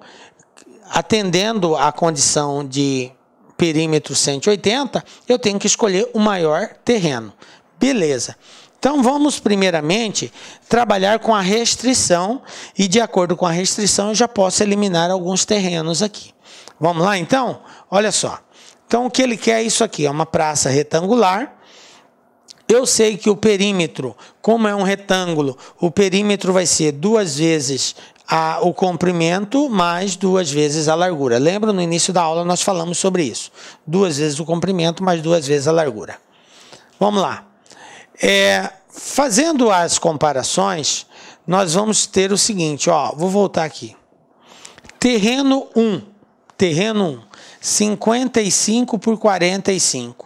atendendo à condição de perímetro 180, eu tenho que escolher o maior terreno. Beleza. Então vamos primeiramente trabalhar com a restrição e de acordo com a restrição eu já posso eliminar alguns terrenos aqui. Vamos lá então? Olha só. Então o que ele quer é isso aqui, é uma praça retangular eu sei que o perímetro, como é um retângulo, o perímetro vai ser duas vezes a, o comprimento mais duas vezes a largura. Lembra no início da aula nós falamos sobre isso? Duas vezes o comprimento mais duas vezes a largura. Vamos lá. É, fazendo as comparações, nós vamos ter o seguinte, ó, vou voltar aqui. Terreno 1, terreno 1, 55 por 45.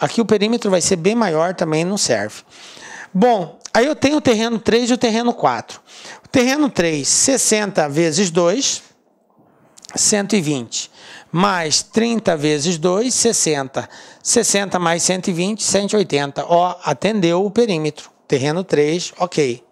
Aqui o perímetro vai ser bem maior também, não serve. Bom, aí eu tenho o terreno 3 e o terreno 4. O terreno 3, 60 vezes 2, 120. Mais 30 vezes 2, 60. 60 mais 120, 180. Ó, atendeu o perímetro. Terreno 3, ok.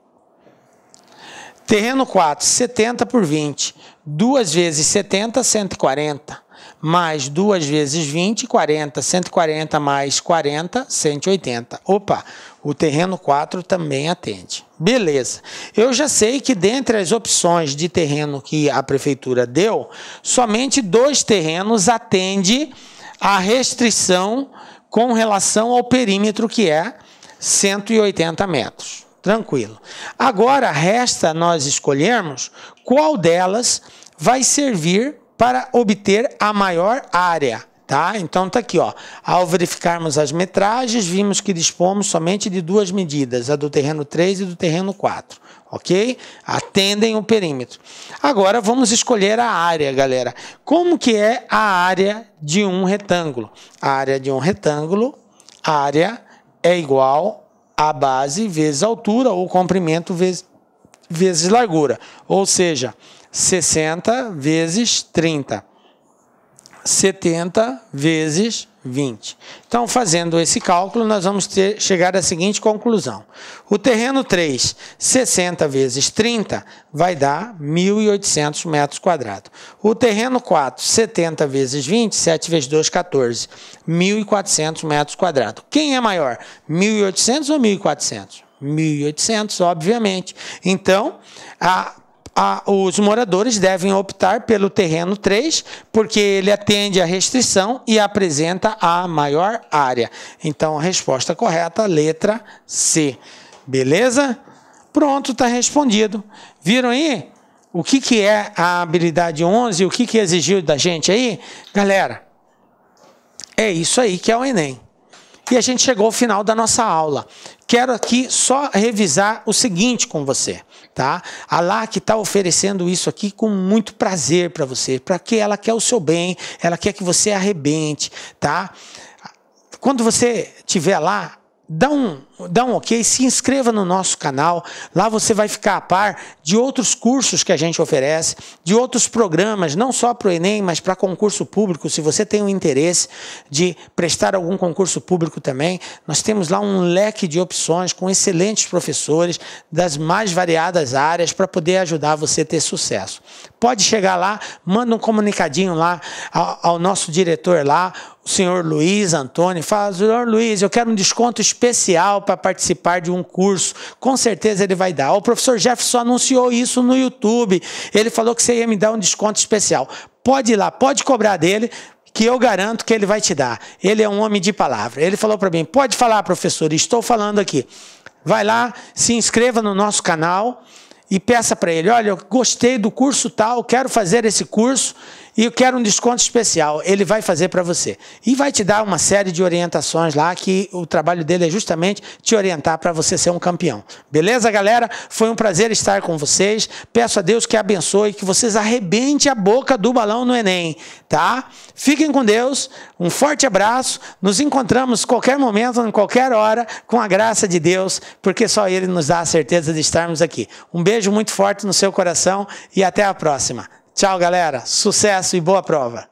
Terreno 4, 70 por 20. 2 vezes 70, 140 mais 2 vezes 20, 40. 140 mais 40, 180. Opa, o terreno 4 também atende. Beleza. Eu já sei que dentre as opções de terreno que a prefeitura deu, somente dois terrenos atendem a restrição com relação ao perímetro que é 180 metros. Tranquilo. Agora resta nós escolhermos qual delas vai servir para obter a maior área. Tá? Então tá aqui, ó. Ao verificarmos as metragens, vimos que dispomos somente de duas medidas, a do terreno 3 e do terreno 4, OK? Atendem o perímetro. Agora vamos escolher a área, galera. Como que é a área de um retângulo? A área de um retângulo, área é igual à base vezes altura ou comprimento vezes, vezes largura. Ou seja, 60 vezes 30. 70 vezes 20. Então, fazendo esse cálculo, nós vamos ter, chegar à seguinte conclusão. O terreno 3, 60 vezes 30, vai dar 1.800 metros quadrados. O terreno 4, 70 vezes 20, 7 vezes 2, 14, 1.400 metros quadrados. Quem é maior, 1.800 ou 1.400? 1.800, obviamente. Então, a a, os moradores devem optar pelo terreno 3, porque ele atende à restrição e apresenta a maior área. Então, a resposta correta, letra C. Beleza? Pronto, está respondido. Viram aí o que, que é a habilidade 11 e o que, que exigiu da gente aí? Galera, é isso aí que é o Enem. E a gente chegou ao final da nossa aula. Quero aqui só revisar o seguinte com você tá? a lá que está oferecendo isso aqui com muito prazer para você, para que ela quer o seu bem, ela quer que você arrebente, tá? Quando você tiver lá, dá um, dá um ok, se inscreva no nosso canal. Lá você vai ficar a par de outros cursos que a gente oferece, de outros programas, não só para o Enem, mas para concurso público. Se você tem o interesse de prestar algum concurso público também, nós temos lá um leque de opções com excelentes professores das mais variadas áreas para poder ajudar você a ter sucesso. Pode chegar lá, manda um comunicadinho lá ao, ao nosso diretor lá, o senhor Luiz Antônio, fala, senhor Luiz, eu quero um desconto especial para participar de um curso. Com certeza ele vai dar. O professor Jefferson anunciou isso no YouTube. Ele falou que você ia me dar um desconto especial. Pode ir lá, pode cobrar dele, que eu garanto que ele vai te dar. Ele é um homem de palavra. Ele falou para mim: pode falar, professor, estou falando aqui. Vai lá, se inscreva no nosso canal e peça para ele: olha, eu gostei do curso tal, quero fazer esse curso e eu quero um desconto especial. Ele vai fazer para você. E vai te dar uma série de orientações lá, que o trabalho dele é justamente te orientar para você ser um campeão. Beleza, galera? Foi um prazer estar com vocês. Peço a Deus que abençoe, que vocês arrebente a boca do balão no Enem, tá? Fiquem com Deus, um forte abraço. Nos encontramos qualquer momento, em qualquer hora, com a graça de Deus, porque só Ele nos dá a certeza de estarmos aqui. Um beijo muito forte no seu coração e até a próxima. Tchau, galera. Sucesso e boa prova.